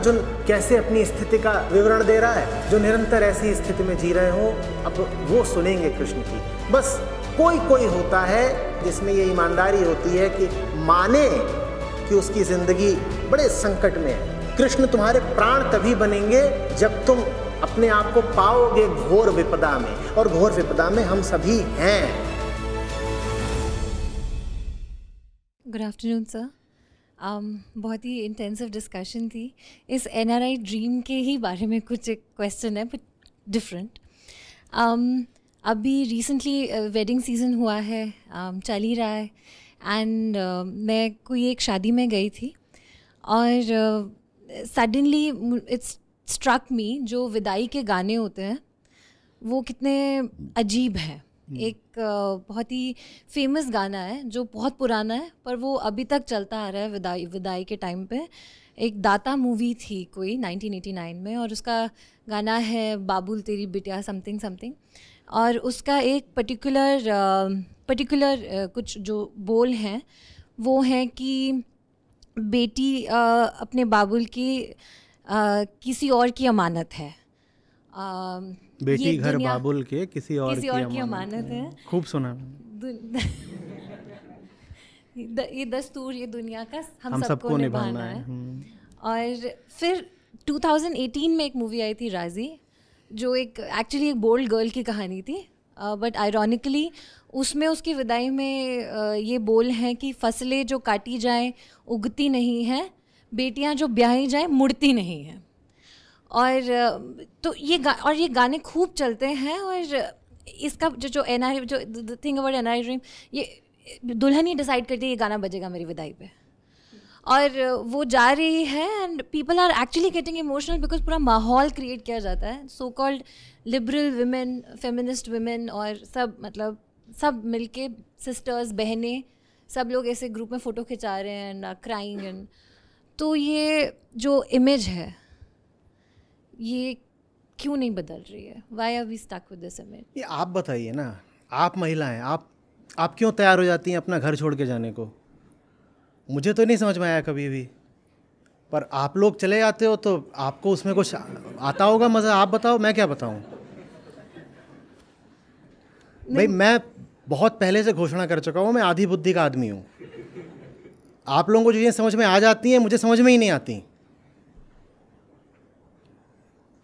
अर्जुन कैसे अपनी स्थिति का विवरण दे रहा है जो निरंतर ऐसी स्थिति में जी रहे हो अब वो सुनेंगे कृष्ण की बस कोई कोई होता है जिसमें ये ईमानदारी होती है कि माने कि उसकी ज़िंदगी बड़े संकट में है कृष्ण तुम्हारे प्राण तभी बनेंगे जब तुम अपने आप को पाओगे घोर विपदा में और घोर विपदा में हम सभी हैं गुड आफ्टरनून सर Um, बहुत ही इंटेंसिव डिस्कशन थी इस एन आर आई ड्रीम के ही बारे में कुछ एक क्वेश्चन है बट डिफरेंट um, अभी रिसेंटली वेडिंग सीज़न हुआ है um, चल ही रहा है एंड uh, मैं कोई एक शादी में गई थी और सडनली इट्स स्ट्रक मी जो विदाई के गाने होते हैं वो कितने अजीब हैं हम्म। एक बहुत ही फेमस गाना है जो बहुत पुराना है पर वो अभी तक चलता आ रहा है विदाई विदाई के टाइम पे एक दाता मूवी थी कोई 1989 में और उसका गाना है बाबुल तेरी बिटिया समथिंग समथिंग और उसका एक पर्टिकुलर पर्टिकुलर कुछ जो बोल हैं वो हैं कि बेटी अपने बाबुल की किसी और की अमानत है Um, बेटी घर बाबुल के किसी और किसी और की अमानत है खूब सुना द, ये दस्तूर ये दुनिया का हम, हम सबको निभाना है, है। हम्म। और फिर 2018 में एक मूवी आई थी राजी जो एक एक्चुअली एक बोल्ड गर्ल की कहानी थी बट uh, आयरॉनिकली उसमें उसकी विदाई में uh, ये बोल हैं कि फसलें जो काटी जाएं उगती नहीं हैं बेटियां जो ब्याही जाएं मुड़ती नहीं हैं और तो ये और ये गाने खूब चलते हैं और इसका जो जो एन आई जो thing about and I dream ये दुल्हन ही डिसाइड करती है ये गाना बजेगा मेरी विदाई पे और वो जा रही है and people are actually getting emotional because पूरा माहौल क्रिएट किया जाता है so called liberal women feminist women और सब मतलब सब मिलके सिस्टर्स बहनें सब लोग ऐसे ग्रुप में फ़ोटो खिंचा रहे हैं एंड क्राइंग एंड तो ये जो इमेज है ये क्यों नहीं बदल रही है why are we stuck with this image ये आप बताइए ना आप महिलाएं आप आप क्यों तैयार हो जाती हैं अपना घर छोड़ के जाने को मुझे तो नहीं समझ में आया कभी भी पर आप लोग चले जाते हो तो आपको उसमें कुछ आता होगा मज़ा आप बताओ मैं क्या बताऊँ भाई मैं बहुत पहले से घोषणा कर चुका हूँ मैं आधी बुद्धि का आदमी हूँ आप लोगों को चीज़ें समझ में आ जाती हैं मुझे समझ में ही नहीं आती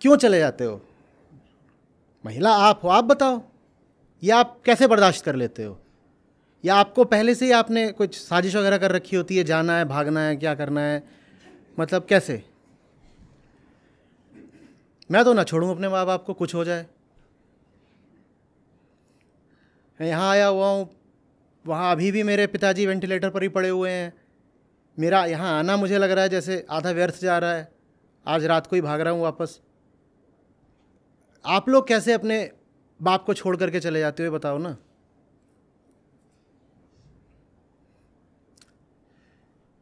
क्यों चले जाते हो महिला आप हो आप बताओ ये आप कैसे बर्दाश्त कर लेते हो या आपको पहले से ही आपने कुछ साजिश वगैरह कर रखी होती है जाना है भागना है क्या करना है मतलब कैसे मैं तो ना छोड़ूँ अपने माँ बाप को कुछ हो जाए मैं यहाँ आया हुआ हूँ वहाँ अभी भी मेरे पिताजी वेंटिलेटर पर ही पड़े हुए हैं मेरा यहाँ आना मुझे लग रहा है जैसे आधा व्यर्थ जा रहा है आज रात को ही भाग रहा हूँ वापस आप लोग कैसे अपने बाप को छोड़ करके चले जाते हो बताओ ना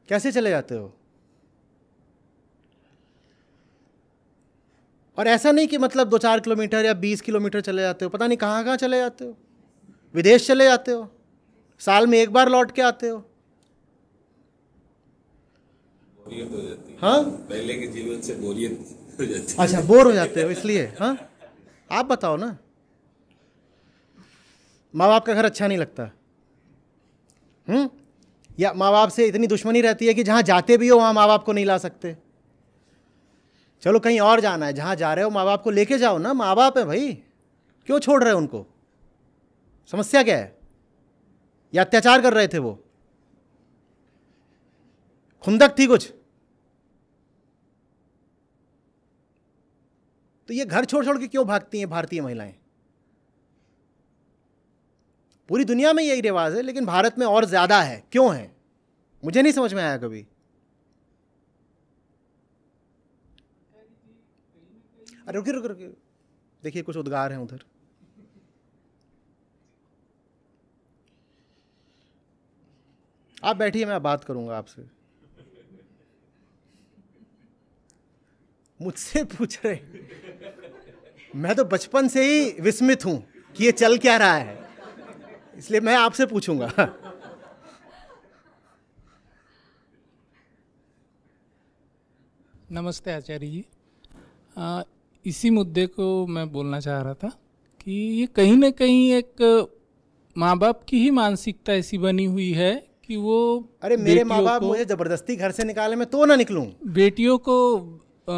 कैसे चले जाते हो और ऐसा नहीं कि मतलब दो चार किलोमीटर या बीस किलोमीटर चले जाते हो पता नहीं कहाँ कहाँ चले जाते हो विदेश चले जाते हो साल में एक बार लौट के आते हो हाँ पहले के जीवन से बोरियत हो जाती अच्छा बोर हो जाते हो इसलिए हाँ आप बताओ ना माँ बाप का घर अच्छा नहीं लगता हुँ? हम्म? या माँ बाप से इतनी दुश्मनी रहती है कि जहाँ जाते भी हो वहाँ माँ बाप को नहीं ला सकते चलो कहीं और जाना है जहाँ जा रहे हो माँ बाप को लेके जाओ ना माँ बाप है भाई क्यों छोड़ रहे हो उनको समस्या क्या है या अत्याचार कर रहे थे वो खुंदक थी कुछ तो ये घर छोड़ छोड़ के क्यों भागती हैं भारतीय महिलाएं पूरी दुनिया में यही रिवाज है लेकिन भारत में और ज़्यादा है क्यों है मुझे नहीं समझ में आया कभी अरे रुकिए रुकिए रुकिए देखिए कुछ उद्गार हैं उधर आप बैठिए मैं बात करूंगा आपसे मुझसे पूछ रहे मैं तो बचपन से ही विस्मित हूँ कि ये चल क्या रहा है इसलिए मैं आपसे पूछूंगा नमस्ते आचार्य जी इसी मुद्दे को मैं बोलना चाह रहा था कि ये कहीं ना कहीं एक माँ बाप की ही मानसिकता ऐसी बनी हुई है कि वो अरे मेरे माँ बाप मुझे जबरदस्ती घर से निकाले मैं तो ना निकलूं बेटियों को तो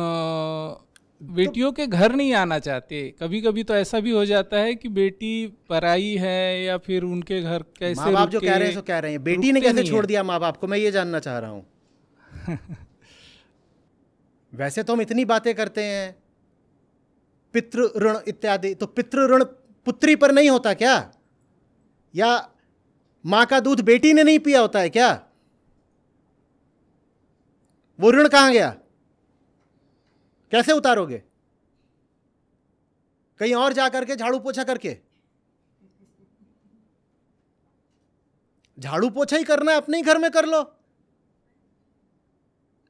बेटियों के घर नहीं आना चाहते कभी कभी तो ऐसा भी हो जाता है कि बेटी पराई है या फिर उनके घर कैसे माँ बाप जो कह रहे हैं सो कह रहे हैं बेटी ने कैसे छोड़ दिया माँ बाप को मैं ये जानना चाह रहा हूँ वैसे तो हम इतनी बातें करते हैं पितृ ऋण इत्यादि तो पितृ ऋण पुत्री पर नहीं होता क्या या माँ का दूध बेटी ने नहीं पिया होता है क्या वो ऋण कहाँ गया कैसे उतारोगे कहीं और जा करके झाड़ू पोछा करके झाड़ू पोछा ही करना है अपने ही घर में कर लो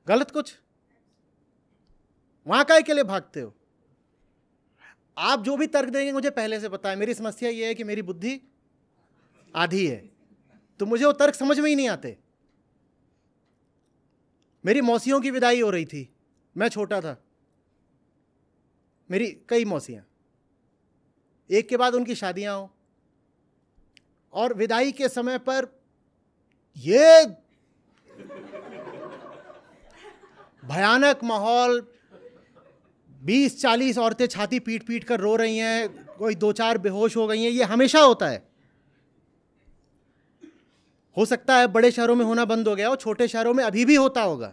गलत कुछ वहां का के लिए भागते हो आप जो भी तर्क देंगे मुझे पहले से पता है मेरी समस्या ये है कि मेरी बुद्धि आधी है तो मुझे वो तर्क समझ में ही नहीं आते मेरी मौसियों की विदाई हो रही थी मैं छोटा था मेरी कई मौसियाँ एक के बाद उनकी शादियाँ हों और विदाई के समय पर ये भयानक माहौल 20-40 औरतें छाती पीट पीट कर रो रही हैं कोई दो चार बेहोश हो गई हैं ये हमेशा होता है हो सकता है बड़े शहरों में होना बंद हो गया हो छोटे शहरों में अभी भी होता होगा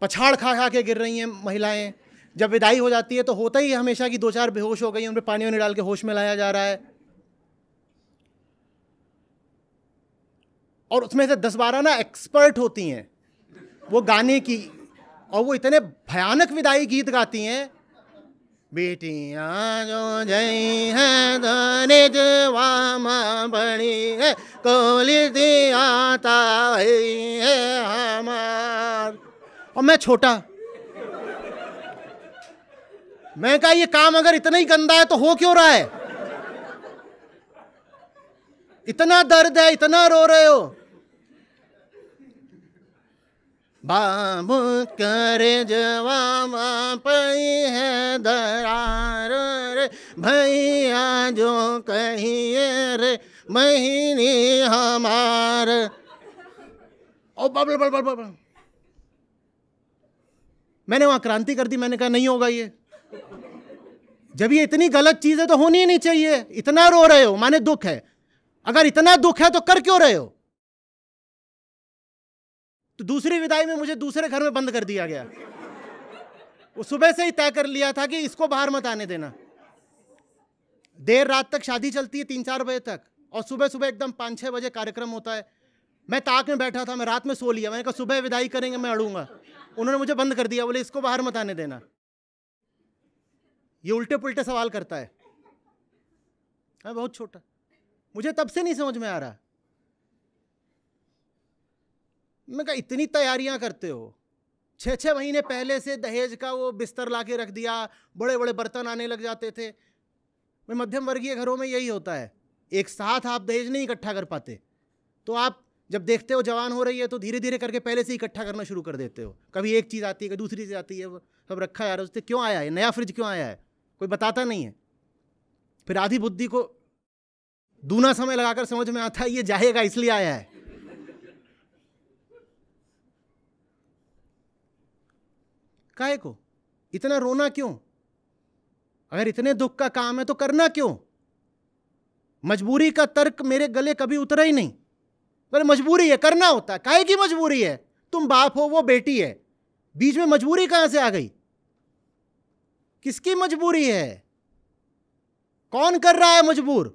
पछाड़ खा खा के गिर रही हैं महिलाएं जब विदाई हो जाती है तो होता ही हमेशा कि दो चार बेहोश हो गई उन पर पानी वानी डाल के होश में लाया जा रहा है और उसमें से दस बारह ना एक्सपर्ट होती हैं वो गाने की और वो इतने भयानक विदाई गीत गाती हैं बेटियां जो जई हैं तो निजवा बड़ी है आता है हमारा और मैं छोटा मैं कहा ये काम अगर इतना ही गंदा है तो हो क्यों रहा है इतना दर्द है इतना रो रहे हो बाबू करे जवामा पई है दरार रे भैया जो कहिए रे महीनी हमार ओ बबल बबल बबल मैंने वहाँ क्रांति कर दी मैंने कहा नहीं होगा ये जब ये इतनी गलत चीज़ है तो होनी ही नहीं चाहिए इतना रो रहे हो माने दुख है अगर इतना दुख है तो कर क्यों रहे हो तो दूसरी विदाई में मुझे दूसरे घर में बंद कर दिया गया वो सुबह से ही तय कर लिया था कि इसको बाहर मत आने देना देर रात तक शादी चलती है तीन चार बजे तक और सुबह सुबह एकदम पाँच छः बजे कार्यक्रम होता है मैं ताक में बैठा था मैं रात में सो लिया मैंने कहा सुबह विदाई करेंगे मैं अड़ूंगा उन्होंने मुझे बंद कर दिया बोले इसको बाहर मत आने देना ये उल्टे पुल्टे सवाल करता है मैं बहुत छोटा मुझे तब से नहीं समझ में आ रहा मैं कहा इतनी तैयारियां करते हो छः छः महीने पहले से दहेज का वो बिस्तर ला के रख दिया बड़े बड़े बर्तन आने लग जाते थे मैं मध्यम वर्गीय घरों में यही होता है एक साथ आप दहेज नहीं इकट्ठा कर पाते तो आप जब देखते हो जवान हो रही है तो धीरे धीरे करके पहले से इकट्ठा करना शुरू कर देते हो कभी एक चीज़ आती है कभी दूसरी चीज़ आती है सब रखा जा रहा उससे क्यों आया है नया फ्रिज क्यों आया है कोई बताता नहीं है फिर आधी बुद्धि को दूना समय लगाकर समझ में आता है ये जाएगा इसलिए आया है काहे को इतना रोना क्यों अगर इतने दुख का काम है तो करना क्यों मजबूरी का तर्क मेरे गले कभी उतरा ही नहीं पर मजबूरी है करना होता है काहे की मजबूरी है तुम बाप हो वो बेटी है बीच में मजबूरी कहां से आ गई किसकी मजबूरी है कौन कर रहा है मजबूर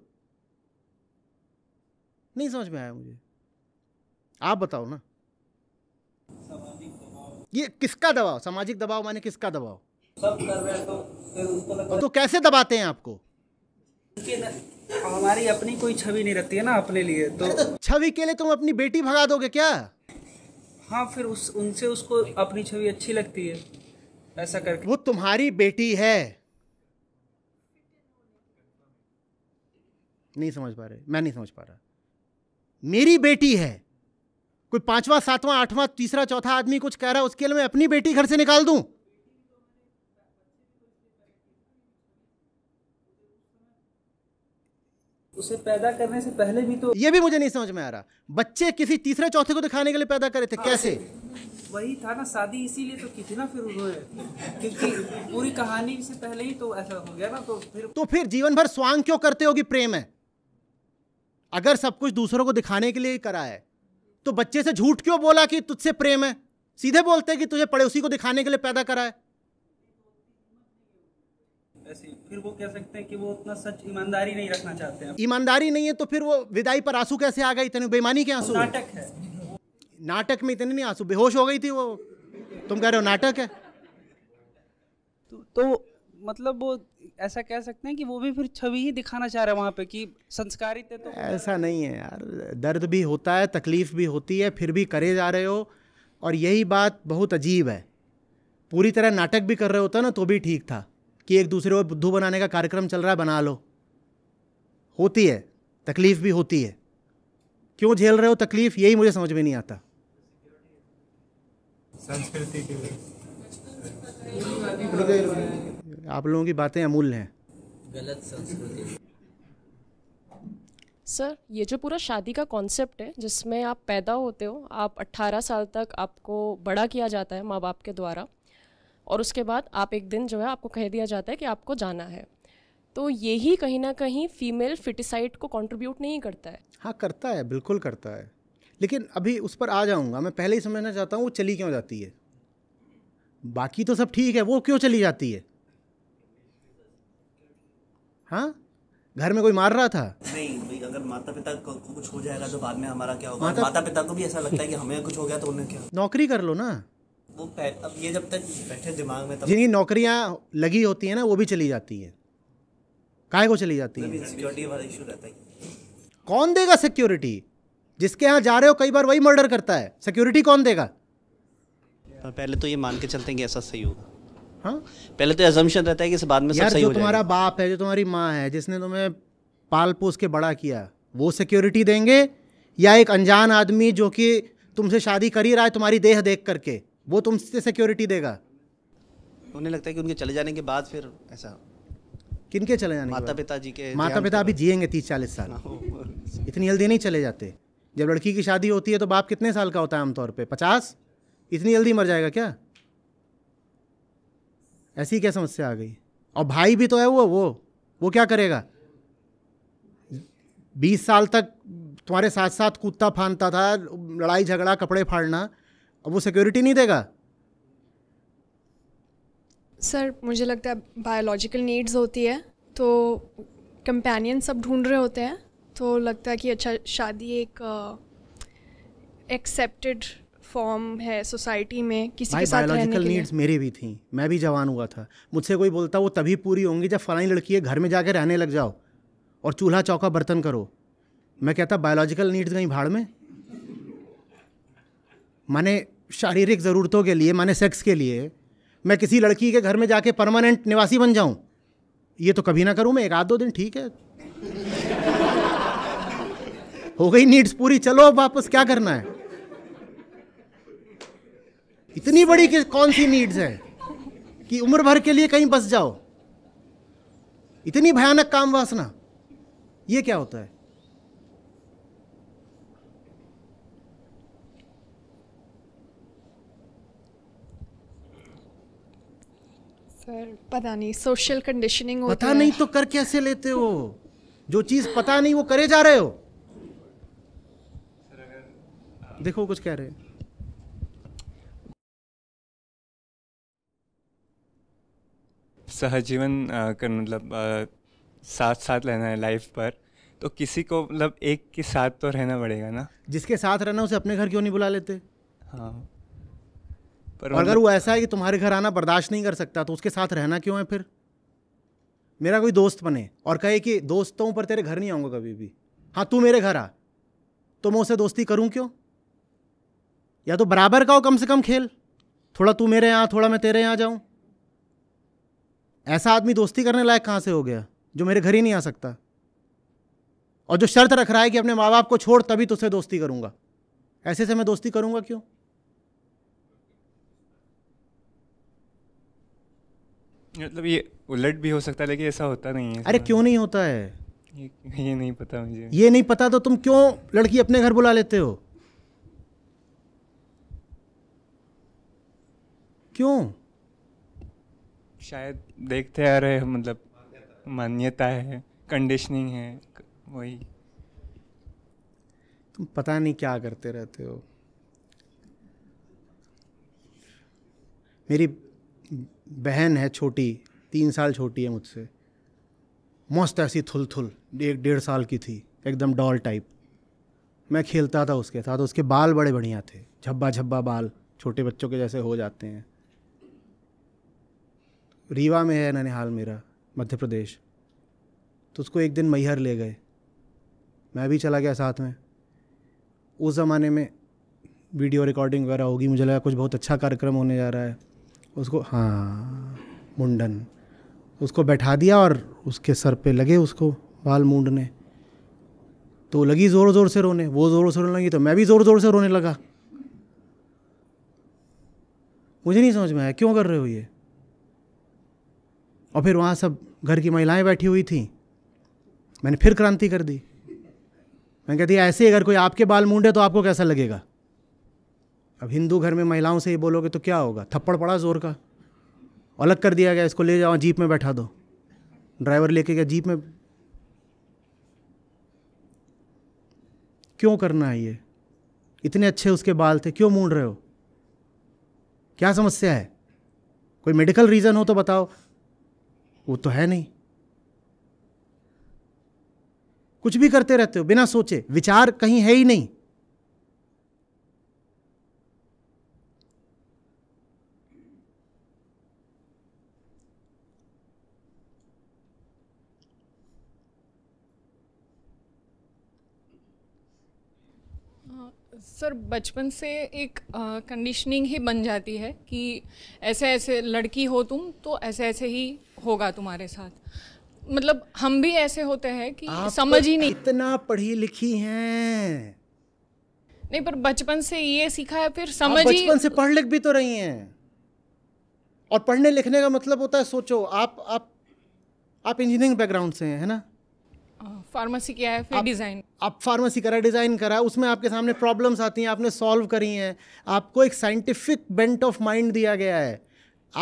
नहीं समझ में आया मुझे आप बताओ ना ये किसका दबाव सामाजिक दबाव माने किसका दबाव सब कर रहे तो, तो कैसे दबाते हैं आपको हमारी अपनी कोई छवि नहीं रहती है ना अपने लिए तो-, तो छवि के लिए तुम अपनी बेटी भगा दोगे क्या हाँ फिर उस उनसे उसको अपनी छवि अच्छी लगती है ऐसा करके वो तुम्हारी बेटी है नहीं समझ पा रहे मैं नहीं समझ पा रहा मेरी बेटी है कोई पांचवा सातवां आठवां तीसरा चौथा आदमी कुछ कह रहा है उसके लिए मैं अपनी बेटी घर से निकाल दूं उसे पैदा करने से पहले भी तो ये भी मुझे नहीं समझ में आ रहा बच्चे किसी तीसरे चौथे को दिखाने के लिए पैदा करे थे कैसे वही था ना शादी इसीलिए तो की थी ना फिर उन्होंने क्योंकि पूरी कहानी से पहले ही तो ऐसा हो गया ना तो फिर तो फिर जीवन भर स्वांग क्यों करते होगी प्रेम है अगर सब कुछ दूसरों को दिखाने के लिए ही करा है तो बच्चे से झूठ क्यों बोला कि तुझसे प्रेम है सीधे बोलते कि तुझे पड़ोसी को दिखाने के लिए पैदा करा है फिर वो कह सकते हैं कि वो उतना सच ईमानदारी नहीं रखना चाहते हैं ईमानदारी नहीं है तो फिर वो विदाई पर आंसू कैसे आ गए इतने बेमानी के आंसू नाटक है नाटक में इतने नहीं आंसू बेहोश हो गई थी वो तुम कह रहे हो नाटक है तो, तो मतलब वो ऐसा कह सकते हैं कि वो भी फिर छवि ही दिखाना चाह रहे हैं वहाँ पे कि संस्कारित है तो ऐसा नहीं है यार दर्द भी होता है तकलीफ़ भी होती है फिर भी करे जा रहे हो और यही बात बहुत अजीब है पूरी तरह नाटक भी कर रहे होता ना तो भी ठीक था कि एक दूसरे को बुद्धू बनाने का कार्यक्रम चल रहा है बना लो होती है तकलीफ भी होती है क्यों झेल रहे हो तकलीफ यही मुझे समझ में नहीं आता संस्कृति के लिए आप लोगों की बातें अमूल्य हैं गलत संस्कृति सर ये जो पूरा शादी का कॉन्सेप्ट है जिसमें आप पैदा होते हो आप 18 साल तक आपको बड़ा किया जाता है माँ बाप के द्वारा और उसके बाद आप एक दिन जो है आपको कह दिया जाता है कि आपको जाना है तो यही कहीं ना कहीं फीमेल फिटिसाइड को कंट्रीब्यूट नहीं करता है हाँ करता है बिल्कुल करता है लेकिन अभी उस पर आ जाऊँगा मैं पहले ही समझना चाहता हूँ वो चली क्यों जाती है बाकी तो सब ठीक है वो क्यों चली जाती है हाँ घर में कोई मार रहा था नहीं भाई अगर माता पिता को कुछ हो जाएगा तो बाद में हमारा क्या होगा माता, माता पिता को भी ऐसा लगता है कि हमें कुछ हो गया तो उन्हें क्या नौकरी कर लो ना वो अब ये जब तक बैठे दिमाग में तब जिनकी नौकरियां लगी होती है ना वो भी चली जाती है काय को चली जाती है सिक्योरिटी वाला इशू रहता है कौन देगा सिक्योरिटी जिसके यहाँ जा रहे हो कई बार वही मर्डर करता है सिक्योरिटी कौन देगा पहले तो ये मान के चलते हैं कि ऐसा सही होगा हाँ पहले तो एजम्पशन रहता है कि इस बाद में सब सही जो तुम्हारा बाप है जो तुम्हारी माँ है जिसने तुम्हें पाल पोस के बड़ा किया वो सिक्योरिटी देंगे या एक अनजान आदमी जो कि तुमसे शादी कर ही रहा है तुम्हारी देह देख करके वो तुमसे सिक्योरिटी देगा उन्हें लगता है कि उनके चले जाने के बाद फिर ऐसा किन के चले जाने माता पिता जी के माता पिता अभी जियेंगे तीस चालीस साल हाँ, इतनी जल्दी नहीं चले जाते जब लड़की की शादी होती है तो बाप कितने साल का होता है आमतौर पर पचास इतनी जल्दी मर जाएगा क्या ऐसी क्या समस्या आ गई और भाई भी तो है वो वो वो क्या करेगा बीस साल तक तुम्हारे साथ साथ कूदता फानता था लड़ाई झगड़ा कपड़े फाड़ना अब वो सिक्योरिटी नहीं देगा सर मुझे लगता है बायोलॉजिकल नीड्स होती है तो कंपेनियन सब ढूंढ रहे होते हैं तो लगता है कि अच्छा शादी एक एक्सेप्टेड uh, फॉर्म है सोसाइटी में किसी के साथ रहने के नीड्स मेरे भी थी मैं भी जवान हुआ था मुझसे कोई बोलता वो तभी पूरी होंगी जब फलानी लड़की है घर में जाकर रहने लग जाओ और चूल्हा चौका बर्तन करो मैं कहता बायोलॉजिकल नीड्स गई भाड़ में माने शारीरिक ज़रूरतों के लिए माने सेक्स के लिए मैं किसी लड़की के घर में जाके परमानेंट निवासी बन जाऊं ये तो कभी ना करूं मैं एक आध दो दिन ठीक है हो गई नीड्स पूरी चलो अब वापस क्या करना है इतनी बड़ी कि कौन सी नीड्स है कि उम्र भर के लिए कहीं बस जाओ इतनी भयानक काम वासना ये क्या होता है सर पता नहीं सोशल कंडीशनिंग पता नहीं तो कर कैसे लेते हो जो चीज पता नहीं वो करे जा रहे हो देखो कुछ कह रहे सहजीवन कर मतलब साथ साथ रहना है लाइफ पर तो किसी को मतलब एक के साथ तो रहना पड़ेगा ना जिसके साथ रहना उसे अपने घर क्यों नहीं बुला लेते हाँ पर अगर मतलब वो ऐसा है कि तुम्हारे घर आना बर्दाश्त नहीं कर सकता तो उसके साथ रहना क्यों है फिर मेरा कोई दोस्त बने और कहे कि दोस्तों पर तेरे घर नहीं आऊँगा कभी भी हाँ तू मेरे घर आ तो मैं उससे दोस्ती करूँ क्यों या तो बराबर का हो कम से कम खेल थोड़ा तू मेरे यहाँ थोड़ा मैं तेरे यहाँ जाऊँ ऐसा आदमी दोस्ती करने लायक कहाँ से हो गया जो मेरे घर ही नहीं आ सकता और जो शर्त रख रहा है कि अपने माँ बाप को छोड़ तभी तुझसे तो दोस्ती करूँगा ऐसे से मैं दोस्ती करूँगा क्यों मतलब ये उलट भी हो सकता है लेकिन ऐसा होता नहीं है अरे क्यों नहीं होता है ये, ये नहीं पता मुझे ये नहीं पता तो तुम क्यों लड़की अपने घर बुला लेते हो क्यों शायद देखते आ रहे मतलब मान्यता है कंडीशनिंग है वही तुम पता नहीं क्या करते रहते हो मेरी बहन है छोटी तीन साल छोटी है मुझसे मस्त ऐसी थुल थुल एक डेढ़ साल की थी एकदम डॉल टाइप मैं खेलता था उसके साथ उसके बाल बड़े बढ़िया थे झब्बा झब्बा बाल छोटे बच्चों के जैसे हो जाते हैं रीवा में है ननिहाल मेरा मध्य प्रदेश तो उसको एक दिन मैहर ले गए मैं भी चला गया साथ में उस ज़माने में वीडियो रिकॉर्डिंग वगैरह होगी मुझे लगा कुछ बहुत अच्छा कार्यक्रम होने जा रहा है उसको हाँ मुंडन उसको बैठा दिया और उसके सर पे लगे उसको बाल मूंडने तो लगी ज़ोर ज़ोर से रोने वो ज़ोर से रोने लगी तो मैं भी ज़ोर ज़ोर से रोने लगा मुझे नहीं समझ में आया क्यों कर रहे हो ये और फिर वहाँ सब घर की महिलाएं बैठी हुई थी मैंने फिर क्रांति कर दी मैंने कहती ऐसे ही अगर कोई आपके बाल मूंडे तो आपको कैसा लगेगा अब हिंदू घर में महिलाओं से ये बोलोगे तो क्या होगा थप्पड़ पड़ा जोर का अलग कर दिया गया इसको ले जाओ जीप में बैठा दो ड्राइवर लेके गया जीप में क्यों करना है ये इतने अच्छे उसके बाल थे क्यों मूड रहे हो क्या समस्या है कोई मेडिकल रीज़न हो तो बताओ वो तो है नहीं कुछ भी करते रहते हो बिना सोचे विचार कहीं है ही नहीं सर बचपन से एक कंडीशनिंग ही बन जाती है कि ऐसे ऐसे लड़की हो तुम तो ऐसे ऐसे ही होगा तुम्हारे साथ मतलब हम भी ऐसे होते हैं कि समझ ही नहीं इतना पढ़ी लिखी हैं नहीं पर बचपन से ये सीखा है फिर समझ ही बचपन से पढ़ लिख भी तो रही हैं और पढ़ने लिखने का मतलब होता है सोचो आप आप आप इंजीनियरिंग बैकग्राउंड से हैं है ना फार्मेसी किया है फिर डिज़ाइन आप फार्मेसी करा डिज़ाइन करा उसमें आपके सामने प्रॉब्लम्स आती हैं आपने सॉल्व करी हैं आपको एक साइंटिफिक बेंट ऑफ माइंड दिया गया है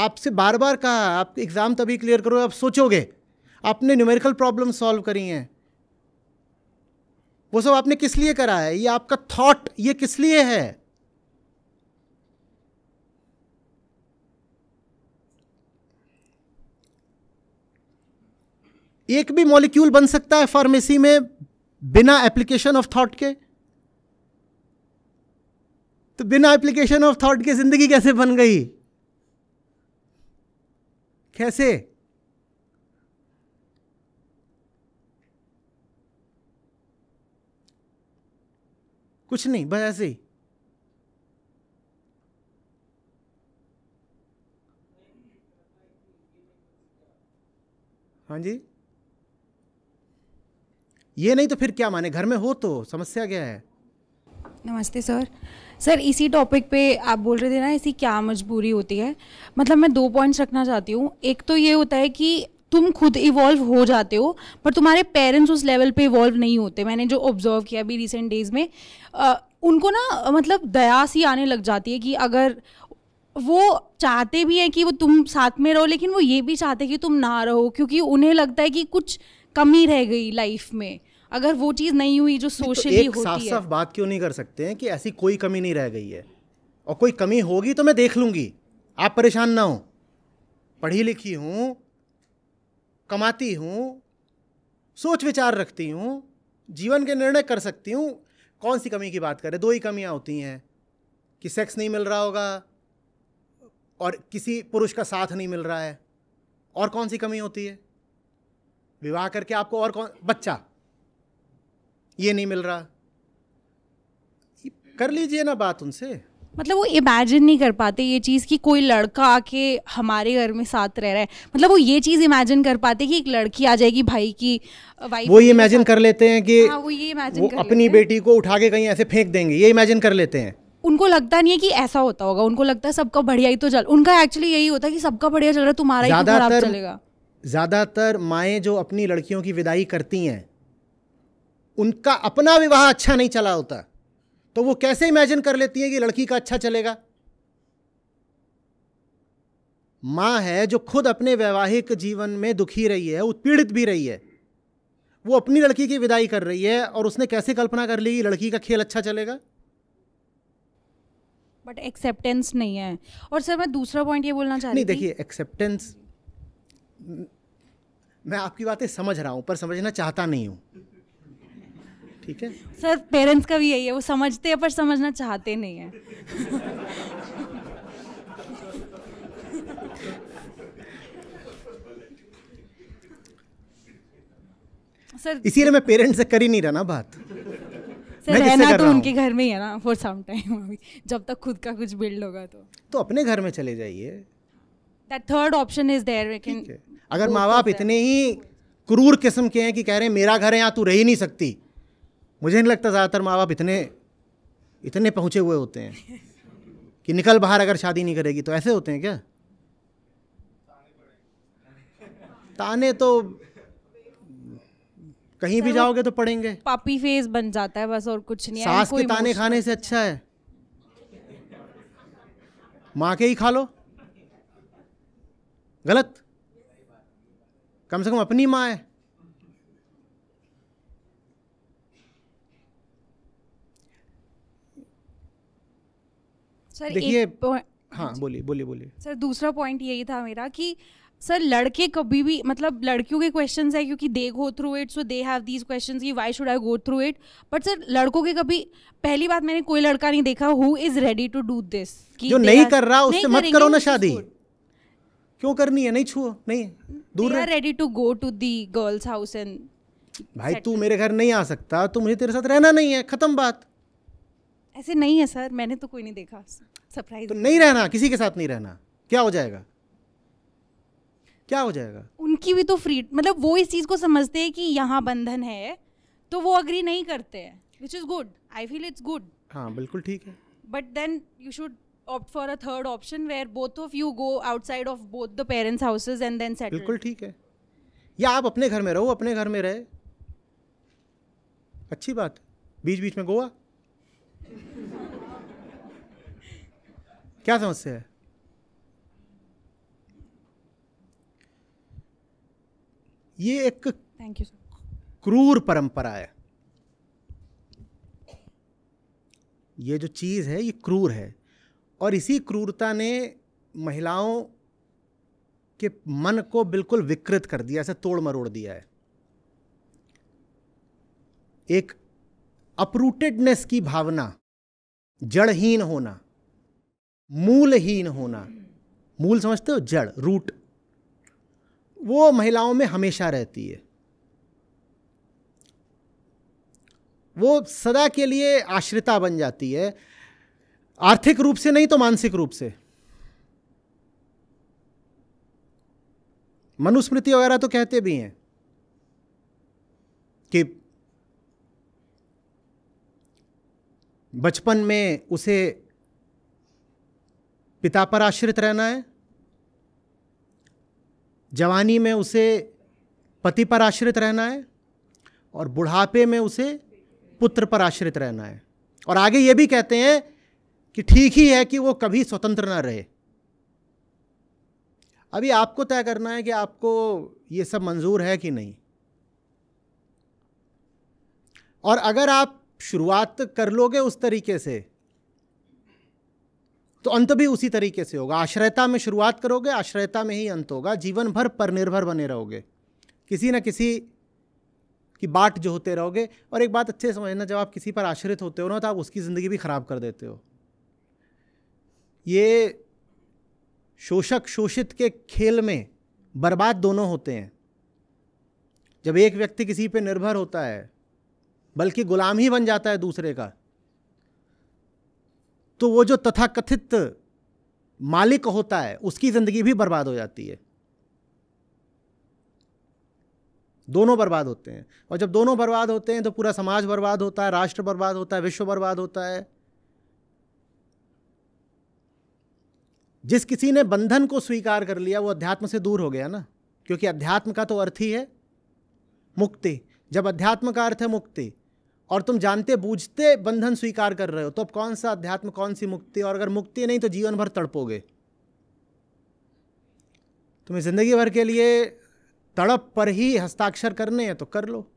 आपसे बार बार कहा आप एग्ज़ाम तभी क्लियर करोगे आप सोचोगे आपने न्यूमेरिकल प्रॉब्लम सॉल्व करी हैं वो सब आपने किस लिए करा है ये आपका थॉट ये किस लिए है एक भी मॉलिक्यूल बन सकता है फार्मेसी में बिना एप्लीकेशन ऑफ थॉट के तो बिना एप्लीकेशन ऑफ थॉट के जिंदगी कैसे बन गई कैसे कुछ नहीं बस ऐसे ही हाँ जी ये नहीं तो फिर क्या माने घर में हो तो समस्या क्या है नमस्ते सर सर इसी टॉपिक पे आप बोल रहे थे ना इसी क्या मजबूरी होती है मतलब मैं दो पॉइंट्स रखना चाहती हूँ एक तो ये होता है कि तुम खुद इवॉल्व हो जाते हो पर तुम्हारे पेरेंट्स उस लेवल पे इवॉल्व नहीं होते मैंने जो ऑब्जर्व किया अभी रिसेंट डेज में आ, उनको ना मतलब दया सी आने लग जाती है कि अगर वो चाहते भी हैं कि वो तुम साथ में रहो लेकिन वो ये भी चाहते कि तुम ना रहो क्योंकि उन्हें लगता है कि कुछ कमी रह गई लाइफ में अगर वो चीज़ नहीं हुई जो तो सोशली तो होती साफ साफ बात क्यों नहीं कर सकते हैं कि ऐसी कोई कमी नहीं रह गई है और कोई कमी होगी तो मैं देख लूँगी आप परेशान ना हो पढ़ी लिखी हूँ कमाती हूँ सोच विचार रखती हूँ जीवन के निर्णय कर सकती हूँ कौन सी कमी की बात करें दो ही कमियाँ होती हैं कि सेक्स नहीं मिल रहा होगा और किसी पुरुष का साथ नहीं मिल रहा है और कौन सी कमी होती है विवाह करके आपको और कौन बच्चा ये नहीं मिल रहा कर लीजिए ना बात उनसे मतलब वो इमेजिन नहीं कर पाते ये चीज़ कि कोई लड़का आके हमारे घर में साथ रह रहा है मतलब वो ये चीज़ इमेजिन कर पाते कि एक लड़की आ जाएगी भाई की वाइफ वो ये इमेजिन कर लेते हैं कि हाँ, वो ये इमेजिन वो कर अपनी बेटी को उठा के कहीं ऐसे फेंक देंगे ये इमेजिन कर लेते हैं उनको लगता नहीं है कि ऐसा होता होगा उनको लगता है सबका बढ़िया ही तो चल उनका एक्चुअली यही होता है कि सबका बढ़िया चल रहा है तुम्हारा ही तो खराब चलेगा ज़्यादातर माएँ जो अपनी लड़कियों की विदाई करती हैं उनका अपना विवाह अच्छा नहीं चला होता तो वो कैसे इमेजिन कर लेती हैं कि लड़की का अच्छा चलेगा माँ है जो खुद अपने वैवाहिक जीवन में दुखी रही है उत्पीड़ित भी रही है वो अपनी लड़की की विदाई कर रही है और उसने कैसे कल्पना कर ली लड़की का खेल अच्छा चलेगा बट एक्सेप्टेंस नहीं है और सर मैं दूसरा पॉइंट ये बोलना चाह रही नहीं देखिए एक्सेप्टेंस मैं आपकी बातें समझ रहा हूँ पर समझना चाहता नहीं हूँ ठीक है सर पेरेंट्स का भी यही है वो समझते हैं पर समझना चाहते नहीं है सर इसीलिए मैं पेरेंट्स से कर ही नहीं रहा ना बात सर रहना तो उनके घर में ही है ना फॉर सम टाइम अभी जब तक खुद का कुछ बिल्ड होगा तो तो अपने घर में चले जाइए that third option is there we can अगर माँ बाप इतने ही क्रूर किस्म के हैं कि कह रहे हैं मेरा घर है यहाँ तू रह ही नहीं सकती मुझे नहीं लगता ज़्यादातर माँ बाप इतने इतने पहुँचे हुए होते हैं कि निकल बाहर अगर शादी नहीं करेगी तो ऐसे होते हैं क्या ताने तो कहीं भी जाओगे तो पढ़ेंगे पापी फेस बन जाता है बस और कुछ नहीं सास के ताने खाने से अच्छा है माँ के ही खा लो गलत कम से कम अपनी माँ है सर देखिए हाँ, हाँ बोलिए बोलिए बोलिए सर दूसरा पॉइंट यही था मेरा कि सर लड़के कभी भी मतलब लड़कियों के क्वेश्चन है क्योंकि they go through it so they have these question की why should I go through it but sir लड़कों के कभी पहली बात मैंने कोई लड़का नहीं देखा who is ready to do this जो नहीं कर रहा उससे मत करो ना शादी क्यों करनी है नहीं छुओ नहीं दूर ready to go to the girls house and भाई तू मेरे घर नहीं आ सकता तो मुझे तेरे साथ रहना नहीं है खत्म बात ऐसे नहीं है सर मैंने तो कोई नहीं देखा सरप्राइज तो नहीं रहना किसी के साथ नहीं रहना क्या हो जाएगा क्या हो जाएगा उनकी भी तो फ्री मतलब वो इस चीज़ को समझते हैं कि यहाँ बंधन है तो वो अग्री नहीं करते हैं which is good I feel it's good हाँ बिल्कुल ठीक है but then you should opt for a third option where both of you go outside of both the parents' houses and then settle. बिल्कुल ठीक है या आप अपने घर में रहो अपने घर में रहे अच्छी बात बीच बीच में गोवा क्या समस्या है ये एक थैंक यू क्रूर परंपरा है ये जो चीज़ है ये क्रूर है और इसी क्रूरता ने महिलाओं के मन को बिल्कुल विकृत कर दिया ऐसे तोड़ मरोड़ दिया है एक अपरूटेडनेस की भावना जड़हीन होना मूलहीन होना मूल समझते हो जड़ रूट वो महिलाओं में हमेशा रहती है वो सदा के लिए आश्रिता बन जाती है आर्थिक रूप से नहीं तो मानसिक रूप से मनुस्मृति वगैरह तो कहते भी हैं कि बचपन में उसे पिता पर आश्रित रहना है जवानी में उसे पति पर आश्रित रहना है और बुढ़ापे में उसे पुत्र पर आश्रित रहना है और आगे ये भी कहते हैं कि ठीक ही है कि वो कभी स्वतंत्र ना रहे अभी आपको तय करना है कि आपको ये सब मंजूर है कि नहीं और अगर आप शुरुआत कर लोगे उस तरीके से तो अंत भी उसी तरीके से होगा आश्रयता में शुरुआत करोगे आश्रयता में ही अंत होगा जीवन भर पर निर्भर बने रहोगे किसी न किसी की बाट जो होते रहोगे और एक बात अच्छे समझना जब आप किसी पर आश्रित होते हो ना तो आप उसकी ज़िंदगी भी ख़राब कर देते हो ये शोषक शोषित के खेल में बर्बाद दोनों होते हैं जब एक व्यक्ति किसी पे निर्भर होता है बल्कि गुलाम ही बन जाता है दूसरे का तो वो जो तथाकथित मालिक होता है उसकी ज़िंदगी भी बर्बाद हो जाती है दोनों बर्बाद होते हैं और जब दोनों बर्बाद होते हैं तो पूरा समाज बर्बाद होता है राष्ट्र बर्बाद होता है विश्व बर्बाद होता है जिस किसी ने बंधन को स्वीकार कर लिया वो अध्यात्म से दूर हो गया ना क्योंकि अध्यात्म का तो अर्थ ही है मुक्ति जब अध्यात्म का अर्थ है मुक्ति और तुम जानते बूझते बंधन स्वीकार कर रहे हो तो अब कौन सा अध्यात्म कौन सी मुक्ति और अगर मुक्ति नहीं तो जीवन भर तड़पोगे तुम्हें ज़िंदगी भर के लिए तड़प पर ही हस्ताक्षर करने हैं तो कर लो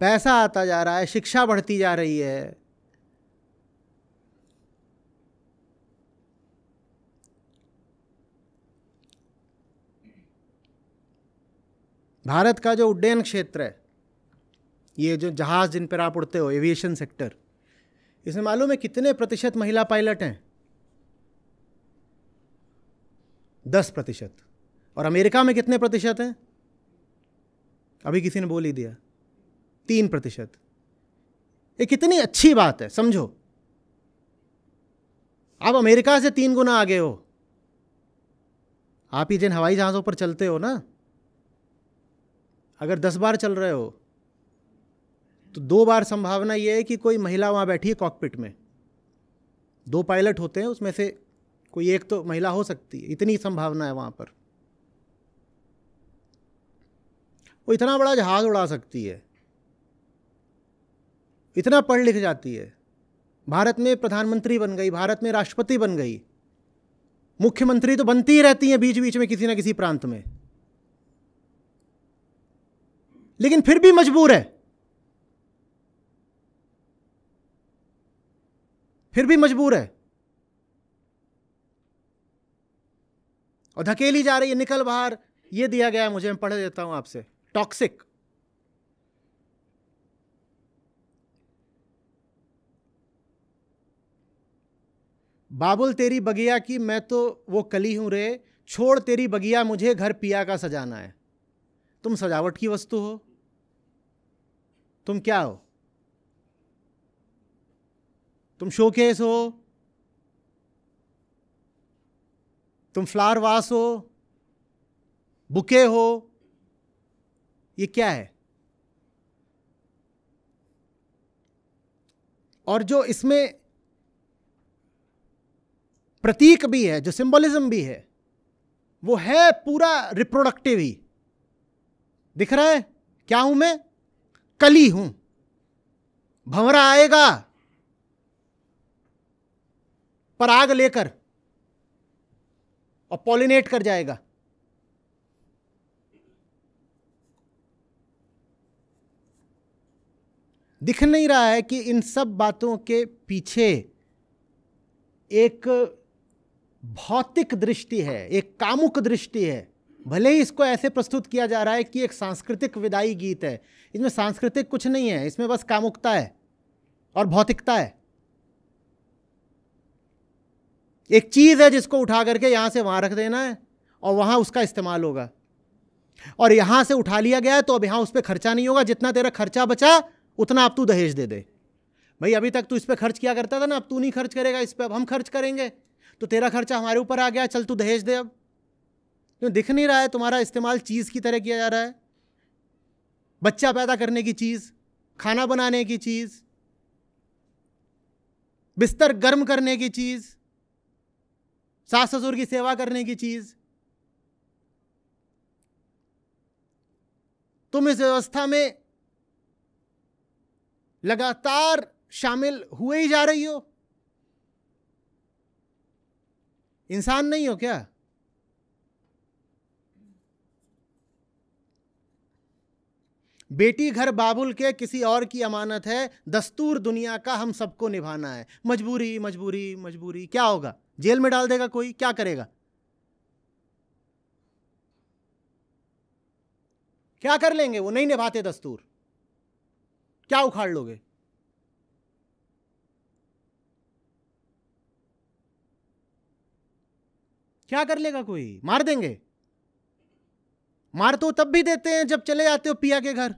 पैसा आता जा रहा है शिक्षा बढ़ती जा रही है भारत का जो उड्डयन क्षेत्र है ये जो जहाज़ जिन पर आप उड़ते हो एविएशन सेक्टर इसमें मालूम है कितने प्रतिशत महिला पायलट हैं दस प्रतिशत और अमेरिका में कितने प्रतिशत हैं अभी किसी ने बोल ही दिया तीन प्रतिशत ये कितनी अच्छी बात है समझो आप अमेरिका से तीन गुना आगे हो आप ही जिन हवाई जहाज़ों पर चलते हो ना अगर दस बार चल रहे हो तो दो बार संभावना यह है कि कोई महिला वहां बैठी है कॉकपिट में दो पायलट होते हैं उसमें से कोई एक तो महिला हो सकती है इतनी संभावना है वहां पर वो इतना बड़ा जहाज़ उड़ा सकती है इतना पढ़ लिख जाती है भारत में प्रधानमंत्री बन गई भारत में राष्ट्रपति बन गई मुख्यमंत्री तो बनती ही रहती हैं बीच बीच में किसी ना किसी प्रांत में लेकिन फिर भी मजबूर है फिर भी मजबूर है और धकेली जा रही है निकल बाहर ये दिया गया है मुझे मैं पढ़ देता हूं आपसे टॉक्सिक बाबुल तेरी बगिया की मैं तो वो कली हूँ रे छोड़ तेरी बगिया मुझे घर पिया का सजाना है तुम सजावट की वस्तु हो तुम क्या हो तुम शोकेस हो तुम फ्लावर वास हो बुके हो ये क्या है और जो इसमें प्रतीक भी है जो सिंबोलिज्म भी है वो है पूरा रिप्रोडक्टिव ही दिख रहा है क्या हूं मैं कली हूं भंवरा आएगा पराग लेकर और पॉलिनेट कर जाएगा दिख नहीं रहा है कि इन सब बातों के पीछे एक भौतिक दृष्टि है एक कामुक दृष्टि है भले ही इसको ऐसे प्रस्तुत किया जा रहा है कि एक सांस्कृतिक विदाई गीत है इसमें सांस्कृतिक कुछ नहीं है इसमें बस कामुकता है और भौतिकता है एक चीज़ है जिसको उठा करके यहां से वहां रख देना है और वहां उसका इस्तेमाल होगा और यहां से उठा लिया गया है तो अब यहां उस पर खर्चा नहीं होगा जितना तेरा खर्चा बचा उतना अब तू दहेज दे दे भाई अभी तक तू इस पर खर्च किया करता था ना अब तू नहीं खर्च करेगा इस पर अब हम खर्च करेंगे तो तेरा खर्चा हमारे ऊपर आ गया चल तू दहेज दे अब क्यों दिख नहीं रहा है तुम्हारा इस्तेमाल चीज़ की तरह किया जा रहा है बच्चा पैदा करने की चीज़ खाना बनाने की चीज़ बिस्तर गर्म करने की चीज़ सास ससुर की सेवा करने की चीज़ तुम इस व्यवस्था में लगातार शामिल हुए ही जा रही हो इंसान नहीं हो क्या बेटी घर बाबुल के किसी और की अमानत है दस्तूर दुनिया का हम सबको निभाना है मजबूरी मजबूरी मजबूरी क्या होगा जेल में डाल देगा कोई क्या करेगा क्या कर लेंगे वो नहीं निभाते दस्तूर क्या उखाड़ लोगे क्या कर लेगा कोई मार देंगे मार तो तब भी देते हैं जब चले जाते हो पिया के घर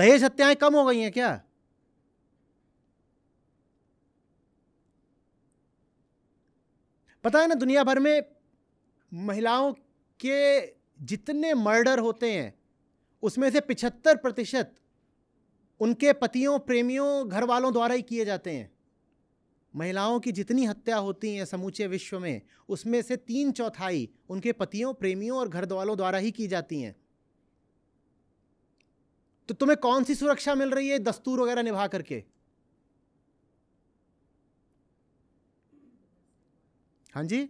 दहेज हत्याएं कम हो गई हैं क्या पता है ना दुनिया भर में महिलाओं के जितने मर्डर होते हैं उसमें से पिछहत्तर प्रतिशत उनके पतियों प्रेमियों घर वालों द्वारा ही किए जाते हैं महिलाओं की जितनी हत्या होती है समूचे विश्व में उसमें से तीन चौथाई उनके पतियों प्रेमियों और घर द्वालों द्वारा ही की जाती हैं तो तुम्हें कौन सी सुरक्षा मिल रही है दस्तूर वगैरह निभा करके हाँ जी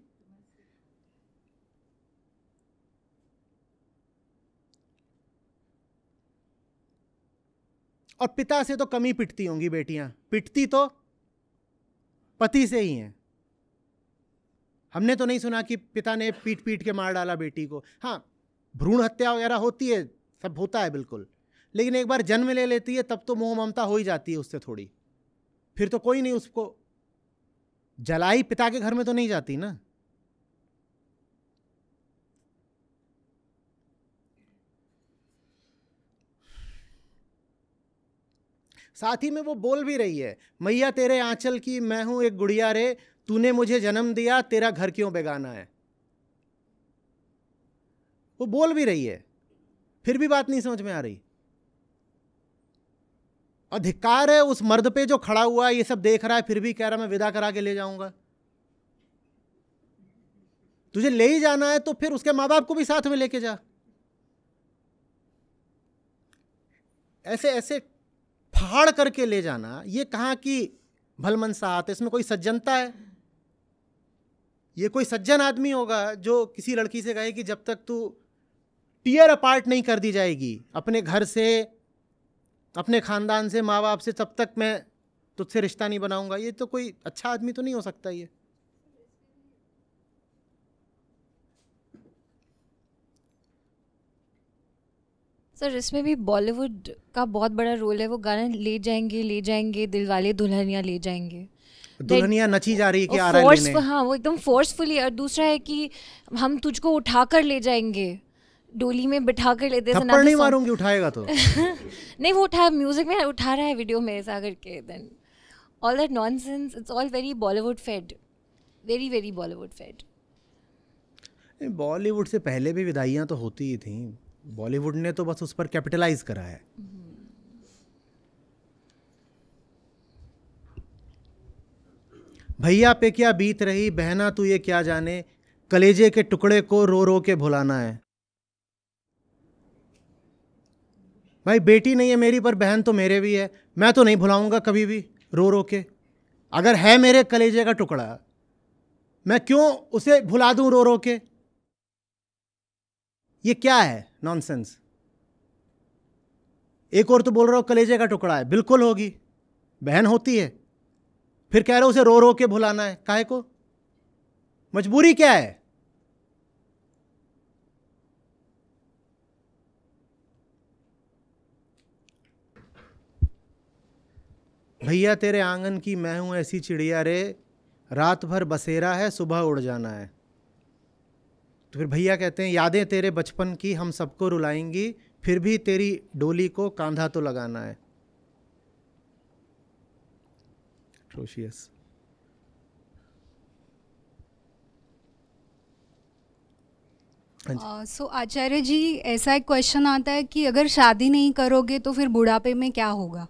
और पिता से तो कमी पिटती होंगी बेटियां पिटती तो पति से ही हैं हमने तो नहीं सुना कि पिता ने पीट पीट के मार डाला बेटी को हाँ भ्रूण हत्या वगैरह होती है सब होता है बिल्कुल लेकिन एक बार जन्म ले लेती है तब तो मोह ममता हो ही जाती है उससे थोड़ी फिर तो कोई नहीं उसको जलाई पिता के घर में तो नहीं जाती ना साथ ही में वो बोल भी रही है मैया तेरे आंचल की मैं हूँ एक गुड़िया रे तूने मुझे जन्म दिया तेरा घर क्यों बेगाना है वो बोल भी रही है फिर भी बात नहीं समझ में आ रही अधिकार है उस मर्द पे जो खड़ा हुआ है ये सब देख रहा है फिर भी कह रहा मैं विदा करा के ले जाऊंगा तुझे ले ही जाना है तो फिर उसके माँ बाप को भी साथ में लेके जा ऐसे ऐसे फाड़ करके ले जाना ये कहाँ की भलमनसा आते इसमें कोई सज्जनता है ये कोई सज्जन आदमी होगा जो किसी लड़की से कहे कि जब तक तू टीयर अपार्ट नहीं कर दी जाएगी अपने घर से अपने ख़ानदान से माँ बाप से तब तक मैं तुझसे रिश्ता नहीं बनाऊंगा ये तो कोई अच्छा आदमी तो नहीं हो सकता ये सर इसमें भी बॉलीवुड का बहुत बड़ा रोल है वो गाने ले जाएंगे ले जाएंगे दिल वाले दुल्हनिया ले जाएंगे दुल्हनिया नची जा रही है कि आ रहा है हाँ वो एकदम फोर्सफुली और दूसरा है कि हम तुझको उठा कर ले जाएंगे डोली में बिठा कर लेते थे नहीं मारूंगी उठाएगा तो नहीं वो उठा म्यूजिक में उठा रहा है वीडियो में ऐसा करके then all that nonsense it's all very Bollywood fed very very Bollywood fed Bollywood से पहले भी विदाइयाँ तो होती ही थी बॉलीवुड ने तो बस उस पर कैपिटलाइज करा है भैया पे क्या बीत रही बहना तू ये क्या जाने कलेजे के टुकड़े को रो रो के भुलाना है भाई बेटी नहीं है मेरी पर बहन तो मेरे भी है मैं तो नहीं भुलाऊंगा कभी भी रो रो के अगर है मेरे कलेजे का टुकड़ा मैं क्यों उसे भुला दूं रो रो के ये क्या है नॉनसेंस एक और तो बोल रहा हो कलेजे का टुकड़ा है बिल्कुल होगी बहन होती है फिर कह रहे हो उसे रो रो के भुलाना है काहे को मजबूरी क्या है भैया तेरे आंगन की मैं हूं ऐसी चिड़िया रे रात भर बसेरा है सुबह उड़ जाना है तो फिर भैया कहते हैं यादें तेरे बचपन की हम सबको रुलाएंगी फिर भी तेरी डोली को कांधा तो लगाना है atrocious. सो हाँ uh, so, आचार्य जी ऐसा एक क्वेश्चन आता है कि अगर शादी नहीं करोगे तो फिर बुढ़ापे में क्या होगा